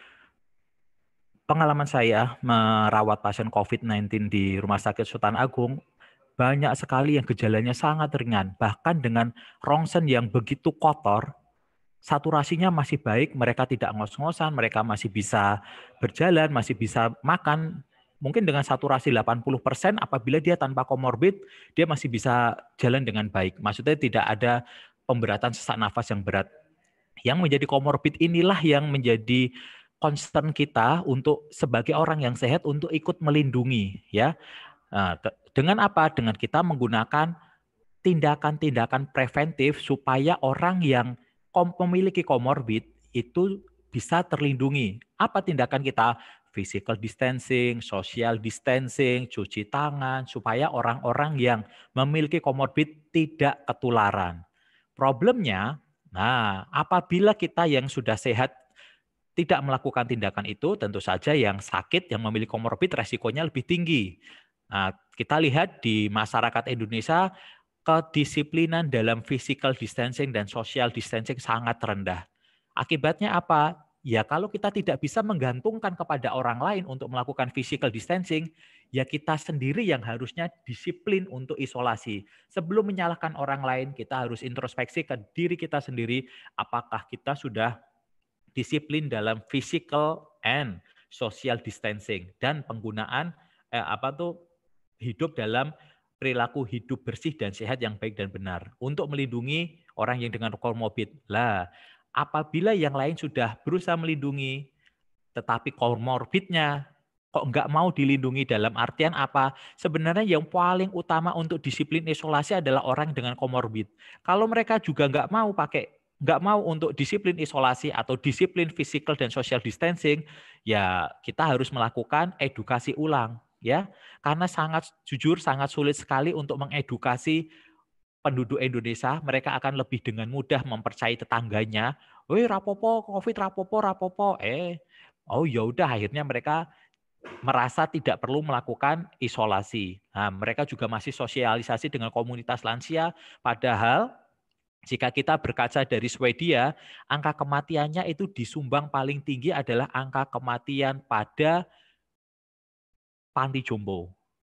pengalaman saya merawat pasien COVID-19 di Rumah Sakit Sultan Agung banyak sekali yang gejalanya sangat ringan, bahkan dengan rongsen yang begitu kotor, saturasinya masih baik, mereka tidak ngos-ngosan, mereka masih bisa berjalan, masih bisa makan. Mungkin dengan saturasi 80% apabila dia tanpa komorbid, dia masih bisa jalan dengan baik. Maksudnya tidak ada pemberatan sesak nafas yang berat. Yang menjadi komorbid inilah yang menjadi concern kita untuk sebagai orang yang sehat untuk ikut melindungi ya. Nah, dengan apa? Dengan kita menggunakan tindakan-tindakan preventif supaya orang yang memiliki komorbid itu bisa terlindungi. Apa tindakan kita? Physical distancing, social distancing, cuci tangan supaya orang-orang yang memiliki komorbid tidak ketularan. Problemnya, nah, apabila kita yang sudah sehat tidak melakukan tindakan itu, tentu saja yang sakit, yang memiliki komorbid resikonya lebih tinggi. Nah, kita lihat di masyarakat Indonesia, kedisiplinan dalam physical distancing dan social distancing sangat rendah. Akibatnya apa? Ya kalau kita tidak bisa menggantungkan kepada orang lain untuk melakukan physical distancing, ya kita sendiri yang harusnya disiplin untuk isolasi. Sebelum menyalahkan orang lain, kita harus introspeksi ke diri kita sendiri, apakah kita sudah disiplin dalam physical and social distancing dan penggunaan eh, apa tuh hidup dalam perilaku hidup bersih dan sehat yang baik dan benar untuk melindungi orang yang dengan comorbid Lah, apabila yang lain sudah berusaha melindungi tetapi comorbidnya kok nggak mau dilindungi dalam artian apa? Sebenarnya yang paling utama untuk disiplin isolasi adalah orang dengan comorbid Kalau mereka juga nggak mau pakai nggak mau untuk disiplin isolasi atau disiplin physical dan social distancing, ya kita harus melakukan edukasi ulang ya. Karena sangat jujur sangat sulit sekali untuk mengedukasi penduduk Indonesia, mereka akan lebih dengan mudah mempercayai tetangganya. Woi rapopo, covid rapopo, rapopo. Eh, oh ya udah akhirnya mereka merasa tidak perlu melakukan isolasi. Nah, mereka juga masih sosialisasi dengan komunitas lansia, padahal jika kita berkaca dari Swedia, angka kematiannya itu disumbang paling tinggi adalah angka kematian pada panti jompo.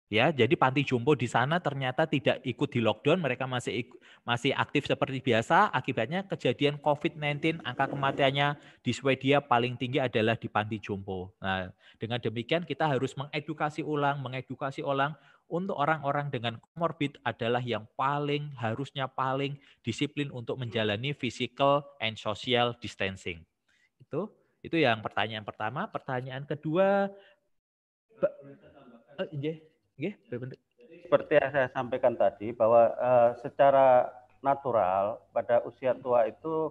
Ya, jadi panti jompo di sana ternyata tidak ikut di lockdown, mereka masih masih aktif seperti biasa. Akibatnya kejadian COVID-19 angka kematiannya di Swedia paling tinggi adalah di panti jompo. Nah, dengan demikian kita harus mengedukasi ulang, mengedukasi ulang untuk orang-orang dengan comorbid adalah yang paling harusnya paling disiplin untuk hmm. menjalani physical and social distancing. Itu itu yang pertanyaan pertama. Pertanyaan kedua eh, seperti yang saya sampaikan tadi bahwa uh, secara natural pada usia hmm. tua itu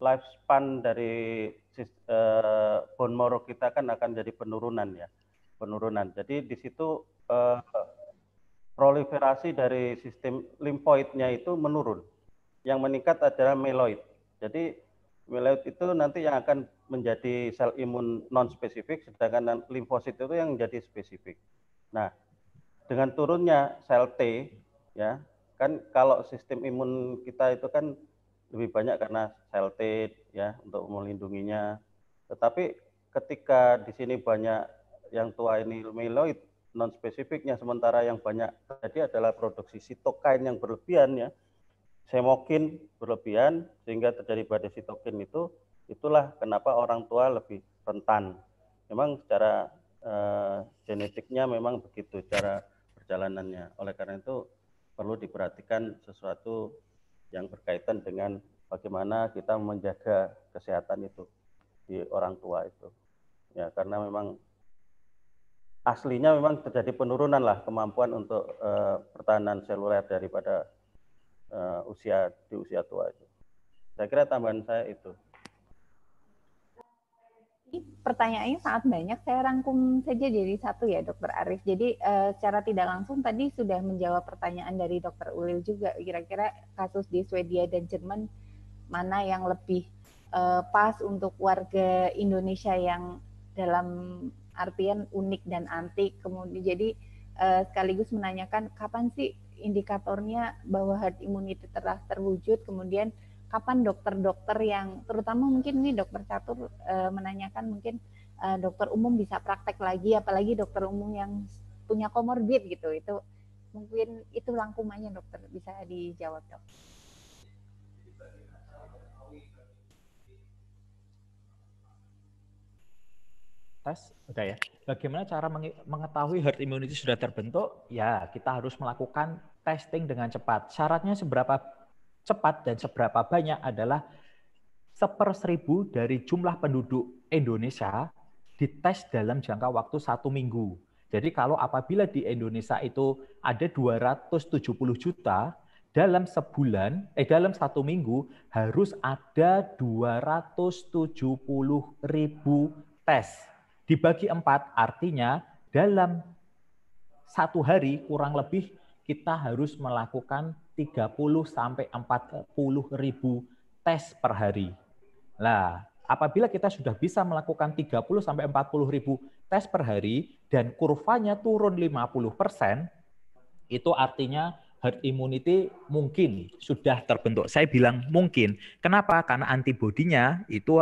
lifespan dari uh, bone marrow kita kan akan jadi penurunan ya penurunan jadi di situ uh, proliferasi dari sistem limfoidnya itu menurun. Yang meningkat adalah meloid. Jadi meloid itu nanti yang akan menjadi sel imun non spesifik, sedangkan limfosit itu yang menjadi spesifik. Nah, dengan turunnya sel T, ya kan kalau sistem imun kita itu kan lebih banyak karena sel T ya untuk melindunginya. Tetapi ketika di sini banyak yang tua ini meloid, non spesifiknya sementara yang banyak tadi adalah produksi sitokain yang berlebihan ya semokin berlebihan sehingga terjadi badai sitokin itu itulah kenapa orang tua lebih rentan memang secara eh, genetiknya memang begitu cara perjalanannya oleh karena itu perlu diperhatikan sesuatu yang berkaitan dengan bagaimana kita menjaga kesehatan itu di orang tua itu ya karena memang aslinya memang terjadi penurunan lah kemampuan untuk uh, pertahanan seluler daripada uh, usia di usia tua itu. Saya kira tambahan saya itu. Pertanyaannya sangat banyak, saya rangkum saja jadi satu ya Dokter Arif. Jadi uh, secara tidak langsung tadi sudah menjawab pertanyaan dari Dokter Ulil juga. Kira-kira kasus di Swedia dan Jerman mana yang lebih pas untuk warga Indonesia yang dalam artian unik dan antik. Kemudian jadi uh, sekaligus menanyakan kapan sih indikatornya bahwa herd immunity telah terwujud, kemudian kapan dokter-dokter yang terutama mungkin ini dokter catur uh, menanyakan mungkin uh, dokter umum bisa praktek lagi apalagi dokter umum yang punya komorbid gitu itu mungkin itu rangkumannya dokter bisa dijawab dok. tes udah ya bagaimana cara mengetahui herd immunity sudah terbentuk ya kita harus melakukan testing dengan cepat syaratnya seberapa cepat dan seberapa banyak adalah seper seribu dari jumlah penduduk Indonesia dites dalam jangka waktu satu minggu. Jadi kalau apabila di Indonesia itu ada 270 juta, dalam sebulan, eh dalam satu minggu harus ada 270 ribu tes Dibagi empat artinya dalam satu hari kurang lebih kita harus melakukan 30 sampai 40 ribu tes per hari. Nah, apabila kita sudah bisa melakukan 30 sampai 40 ribu tes per hari dan kurvanya turun 50 persen, itu artinya herd immunity mungkin sudah terbentuk. Saya bilang mungkin. Kenapa? Karena antibodinya itu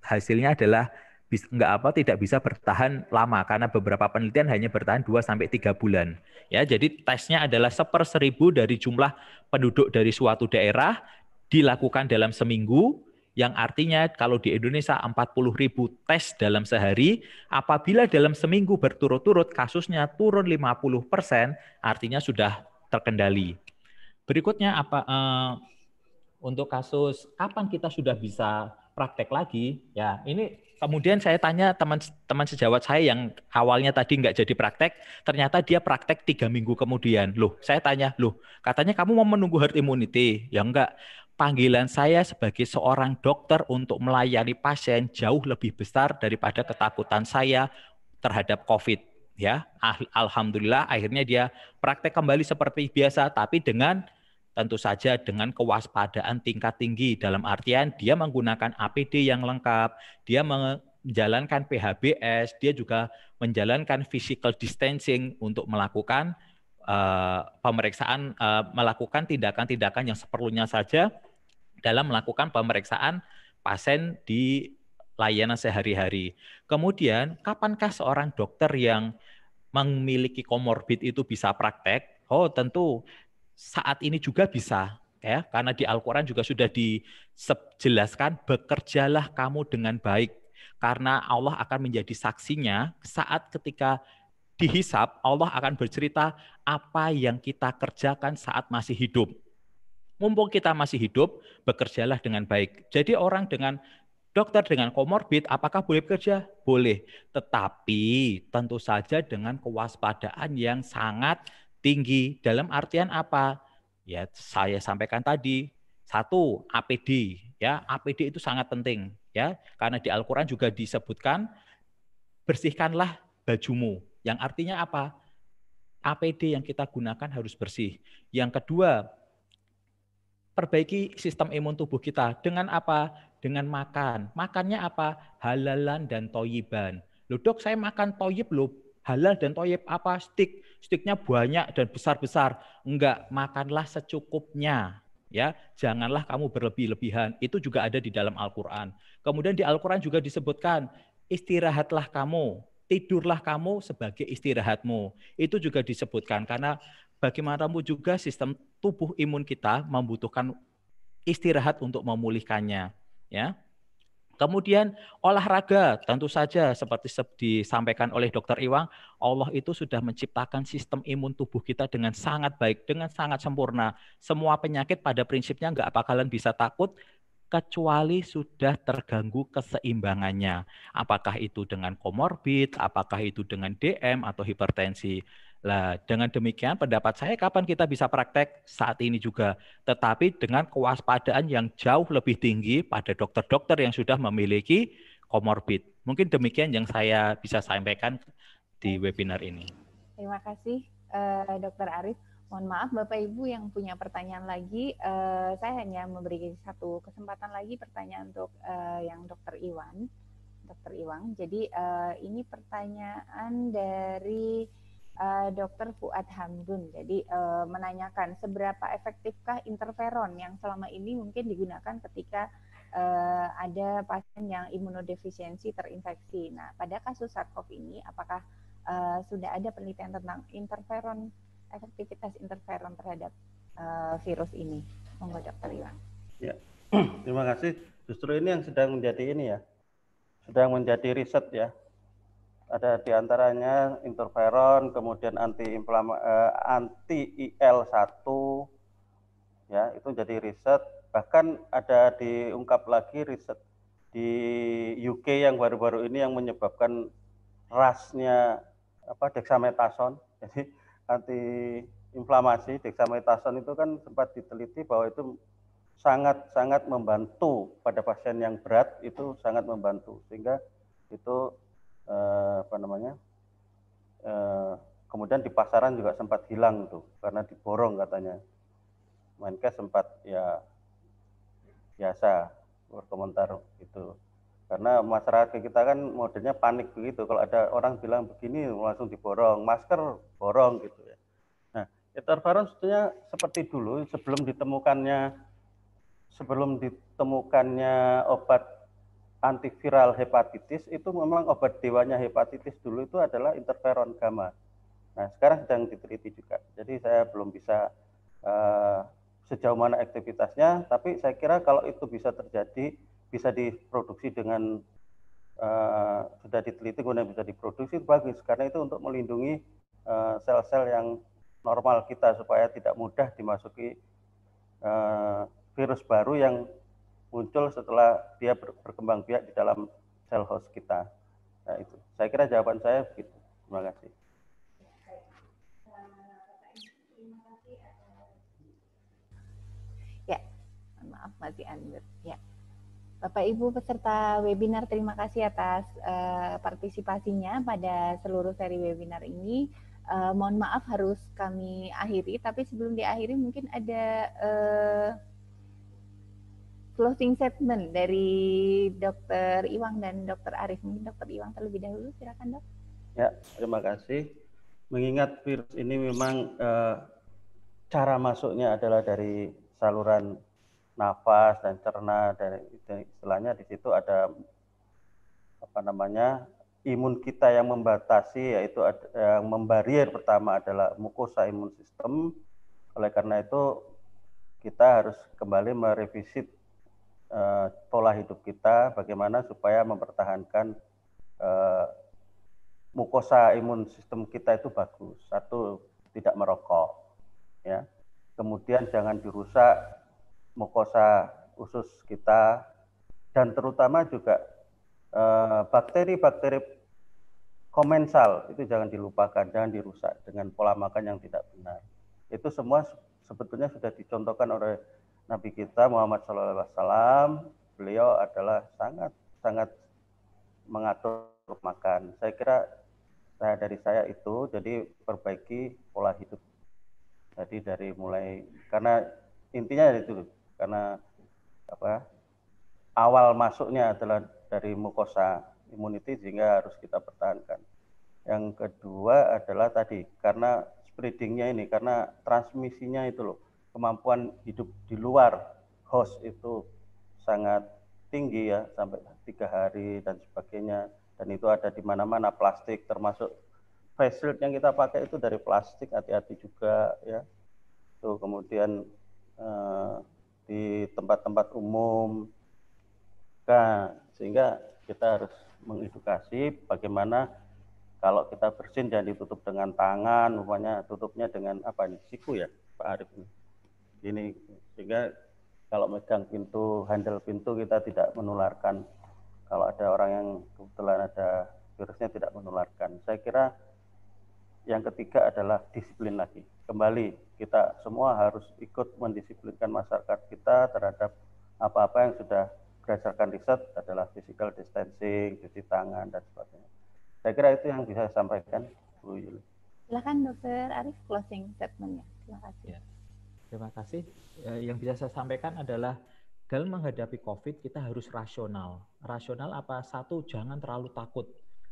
hasilnya adalah nggak apa tidak bisa bertahan lama karena beberapa penelitian hanya bertahan 2 sampai tiga bulan. Ya, jadi tesnya adalah seper seribu dari jumlah penduduk dari suatu daerah dilakukan dalam seminggu yang artinya kalau di Indonesia 40 ribu tes dalam sehari, apabila dalam seminggu berturut-turut kasusnya turun 50 persen, artinya sudah terkendali. Berikutnya apa eh, untuk kasus kapan kita sudah bisa praktek lagi? Ya, ini Kemudian saya tanya teman-teman sejawat saya yang awalnya tadi nggak jadi praktek, ternyata dia praktek tiga minggu kemudian. Loh, saya tanya, loh, katanya kamu mau menunggu herd immunity? Ya enggak. Panggilan saya sebagai seorang dokter untuk melayani pasien jauh lebih besar daripada ketakutan saya terhadap COVID. Ya, alhamdulillah akhirnya dia praktek kembali seperti biasa, tapi dengan tentu saja dengan kewaspadaan tingkat tinggi dalam artian dia menggunakan APD yang lengkap, dia menjalankan PHBS, dia juga menjalankan physical distancing untuk melakukan uh, pemeriksaan uh, melakukan tindakan-tindakan yang seperlunya saja dalam melakukan pemeriksaan pasien di layanan sehari-hari. Kemudian, kapankah seorang dokter yang memiliki komorbid itu bisa praktek? Oh, tentu saat ini juga bisa ya karena di Al-Qur'an juga sudah dijelaskan bekerjalah kamu dengan baik karena Allah akan menjadi saksinya saat ketika dihisap Allah akan bercerita apa yang kita kerjakan saat masih hidup. Mumpung kita masih hidup, bekerjalah dengan baik. Jadi orang dengan dokter dengan komorbid apakah boleh bekerja? Boleh, tetapi tentu saja dengan kewaspadaan yang sangat tinggi. Dalam artian apa? Ya, saya sampaikan tadi, satu, APD, ya. APD itu sangat penting, ya. Karena di Al-Qur'an juga disebutkan bersihkanlah bajumu. Yang artinya apa? APD yang kita gunakan harus bersih. Yang kedua, perbaiki sistem imun tubuh kita dengan apa? Dengan makan. Makannya apa? Halalan dan toyiban. Loh dok, saya makan toyib loh. Halal dan toyib apa? Stik stiknya banyak dan besar-besar. Enggak, makanlah secukupnya. Ya, janganlah kamu berlebih-lebihan. Itu juga ada di dalam Al-Qur'an. Kemudian di Al-Qur'an juga disebutkan, istirahatlah kamu, tidurlah kamu sebagai istirahatmu. Itu juga disebutkan karena bagaimanapun juga sistem tubuh imun kita membutuhkan istirahat untuk memulihkannya, ya. Kemudian olahraga, tentu saja seperti disampaikan oleh Dokter Iwang, Allah itu sudah menciptakan sistem imun tubuh kita dengan sangat baik, dengan sangat sempurna. Semua penyakit pada prinsipnya nggak bakalan bisa takut kecuali sudah terganggu keseimbangannya. Apakah itu dengan komorbid, apakah itu dengan DM atau hipertensi. Lah, dengan demikian pendapat saya kapan kita bisa praktek saat ini juga, tetapi dengan kewaspadaan yang jauh lebih tinggi pada dokter-dokter yang sudah memiliki komorbid. Mungkin demikian yang saya bisa sampaikan di webinar ini. Terima kasih, eh, Dokter Arif. Mohon maaf Bapak Ibu yang punya pertanyaan lagi, eh, saya hanya memberi satu kesempatan lagi pertanyaan untuk eh, yang Dokter Iwan, Dokter Iwang. Jadi uh, ini pertanyaan dari uh, eh, Dr. Fuad Hamdun. Jadi uh, menanyakan seberapa efektifkah interferon yang selama ini mungkin digunakan ketika uh, ada pasien yang imunodefisiensi terinfeksi. Nah, pada kasus SARS-CoV ini apakah uh, sudah ada penelitian tentang interferon efektivitas interferon terhadap uh, virus ini? Monggo Dokter Iwan. Ya. <clears throat> Terima kasih. Justru ini yang sedang menjadi ini ya. Sedang menjadi riset ya ada diantaranya interferon, kemudian anti eh, anti IL1, ya itu jadi riset. Bahkan ada diungkap lagi riset di UK yang baru-baru ini yang menyebabkan rasnya apa dexamethasone. <laughs> Jadi anti inflamasi dexamethasone itu kan sempat diteliti bahwa itu sangat-sangat membantu pada pasien yang berat itu sangat membantu sehingga itu Eh, apa namanya eh, kemudian di pasaran juga sempat hilang tuh karena diborong katanya Menkes sempat ya biasa berkomentar itu karena masyarakat kita kan modelnya panik begitu kalau ada orang bilang begini langsung diborong masker borong gitu ya nah interferon sebetulnya seperti dulu sebelum ditemukannya sebelum ditemukannya obat antiviral hepatitis itu memang obat dewanya hepatitis dulu itu adalah interferon gamma. Nah, sekarang sedang diteliti juga. Jadi saya belum bisa uh, sejauh mana aktivitasnya, tapi saya kira kalau itu bisa terjadi, bisa diproduksi dengan uh, sudah diteliti kemudian bisa diproduksi bagus karena itu untuk melindungi eh, sel-sel uh, yang normal kita supaya tidak mudah dimasuki uh, virus baru yang muncul setelah dia berkembang biak di dalam sel host kita. Nah, itu. Saya kira jawaban saya begitu. Terima kasih. Ya, maaf masih unmute. Ya. Bapak Ibu peserta webinar terima kasih atas uh, partisipasinya pada seluruh seri webinar ini. Uh, mohon maaf harus kami akhiri, tapi sebelum diakhiri mungkin ada uh, closing statement dari dokter Iwang dan dokter Arif. Mungkin dokter Iwang terlebih dahulu, silakan dok. Ya, terima kasih. Mengingat virus ini memang eh, cara masuknya adalah dari saluran nafas dan cerna dan istilahnya di situ ada apa namanya imun kita yang membatasi yaitu yang membarier pertama adalah mukosa imun sistem oleh karena itu kita harus kembali merevisit uh, pola hidup kita, bagaimana supaya mempertahankan uh, mukosa imun sistem kita itu bagus. Satu, tidak merokok. Ya. Kemudian jangan dirusak mukosa usus kita dan terutama juga eh, bakteri-bakteri uh, komensal itu jangan dilupakan, jangan dirusak dengan pola makan yang tidak benar. Itu semua sebetulnya sudah dicontohkan oleh Nabi kita Muhammad SAW, beliau adalah sangat sangat mengatur makan. Saya kira saya dari saya itu jadi perbaiki pola hidup. Jadi dari mulai karena intinya dari itu karena apa awal masuknya adalah dari mukosa immunity sehingga harus kita pertahankan. Yang kedua adalah tadi karena spreadingnya ini karena transmisinya itu loh kemampuan hidup di luar host itu sangat tinggi ya sampai tiga hari dan sebagainya dan itu ada di mana-mana plastik termasuk face shield yang kita pakai itu dari plastik hati-hati juga ya tuh kemudian eh, di tempat-tempat umum nah, sehingga kita harus mengedukasi bagaimana kalau kita bersin dan ditutup dengan tangan, umpamanya tutupnya dengan apa nih siku ya, Pak Arif ini ini sehingga kalau megang pintu handle pintu kita tidak menularkan kalau ada orang yang kebetulan ada virusnya tidak menularkan saya kira yang ketiga adalah disiplin lagi kembali kita semua harus ikut mendisiplinkan masyarakat kita terhadap apa-apa yang sudah berdasarkan riset adalah physical distancing, cuci tangan dan sebagainya. Saya kira itu yang bisa saya sampaikan, Bu Yuli. Silakan Dokter Arif closing statementnya. Terima kasih. Yeah. Terima kasih. Ya, yang bisa saya sampaikan adalah dalam menghadapi COVID kita harus rasional. Rasional apa? Satu, jangan terlalu takut.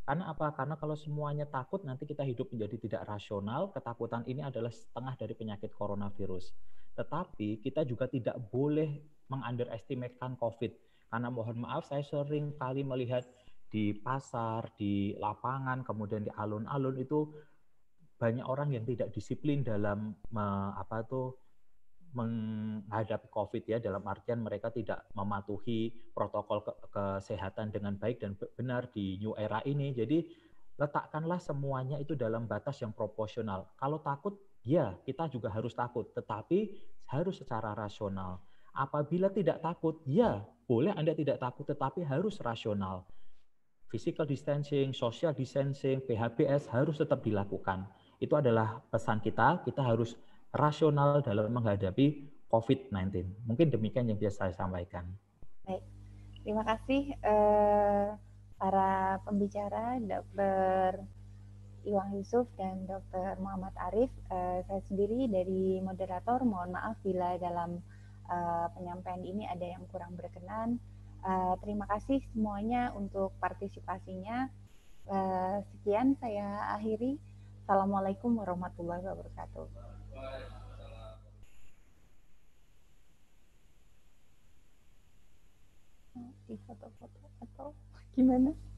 Karena apa? Karena kalau semuanya takut nanti kita hidup menjadi tidak rasional. Ketakutan ini adalah setengah dari penyakit coronavirus. Tetapi kita juga tidak boleh mengunderestimatekan COVID. Karena mohon maaf saya sering kali melihat di pasar, di lapangan, kemudian di alun-alun itu banyak orang yang tidak disiplin dalam apa tuh menghadapi COVID ya dalam artian mereka tidak mematuhi protokol ke kesehatan dengan baik dan benar di new era ini. Jadi letakkanlah semuanya itu dalam batas yang proporsional. Kalau takut, ya kita juga harus takut, tetapi harus secara rasional. Apabila tidak takut, ya boleh Anda tidak takut, tetapi harus rasional. Physical distancing, social distancing, PHBS harus tetap dilakukan. Itu adalah pesan kita, kita harus rasional dalam menghadapi COVID-19. Mungkin demikian yang bisa saya sampaikan. Baik, terima kasih eh, para pembicara, Dr. Iwang Yusuf dan Dr. Muhammad Arif. Eh, saya sendiri dari moderator, mohon maaf bila dalam eh, penyampaian ini ada yang kurang berkenan. Eh, terima kasih semuanya untuk partisipasinya. Eh, sekian saya akhiri. Assalamualaikum warahmatullahi wabarakatuh foto foto atau gimana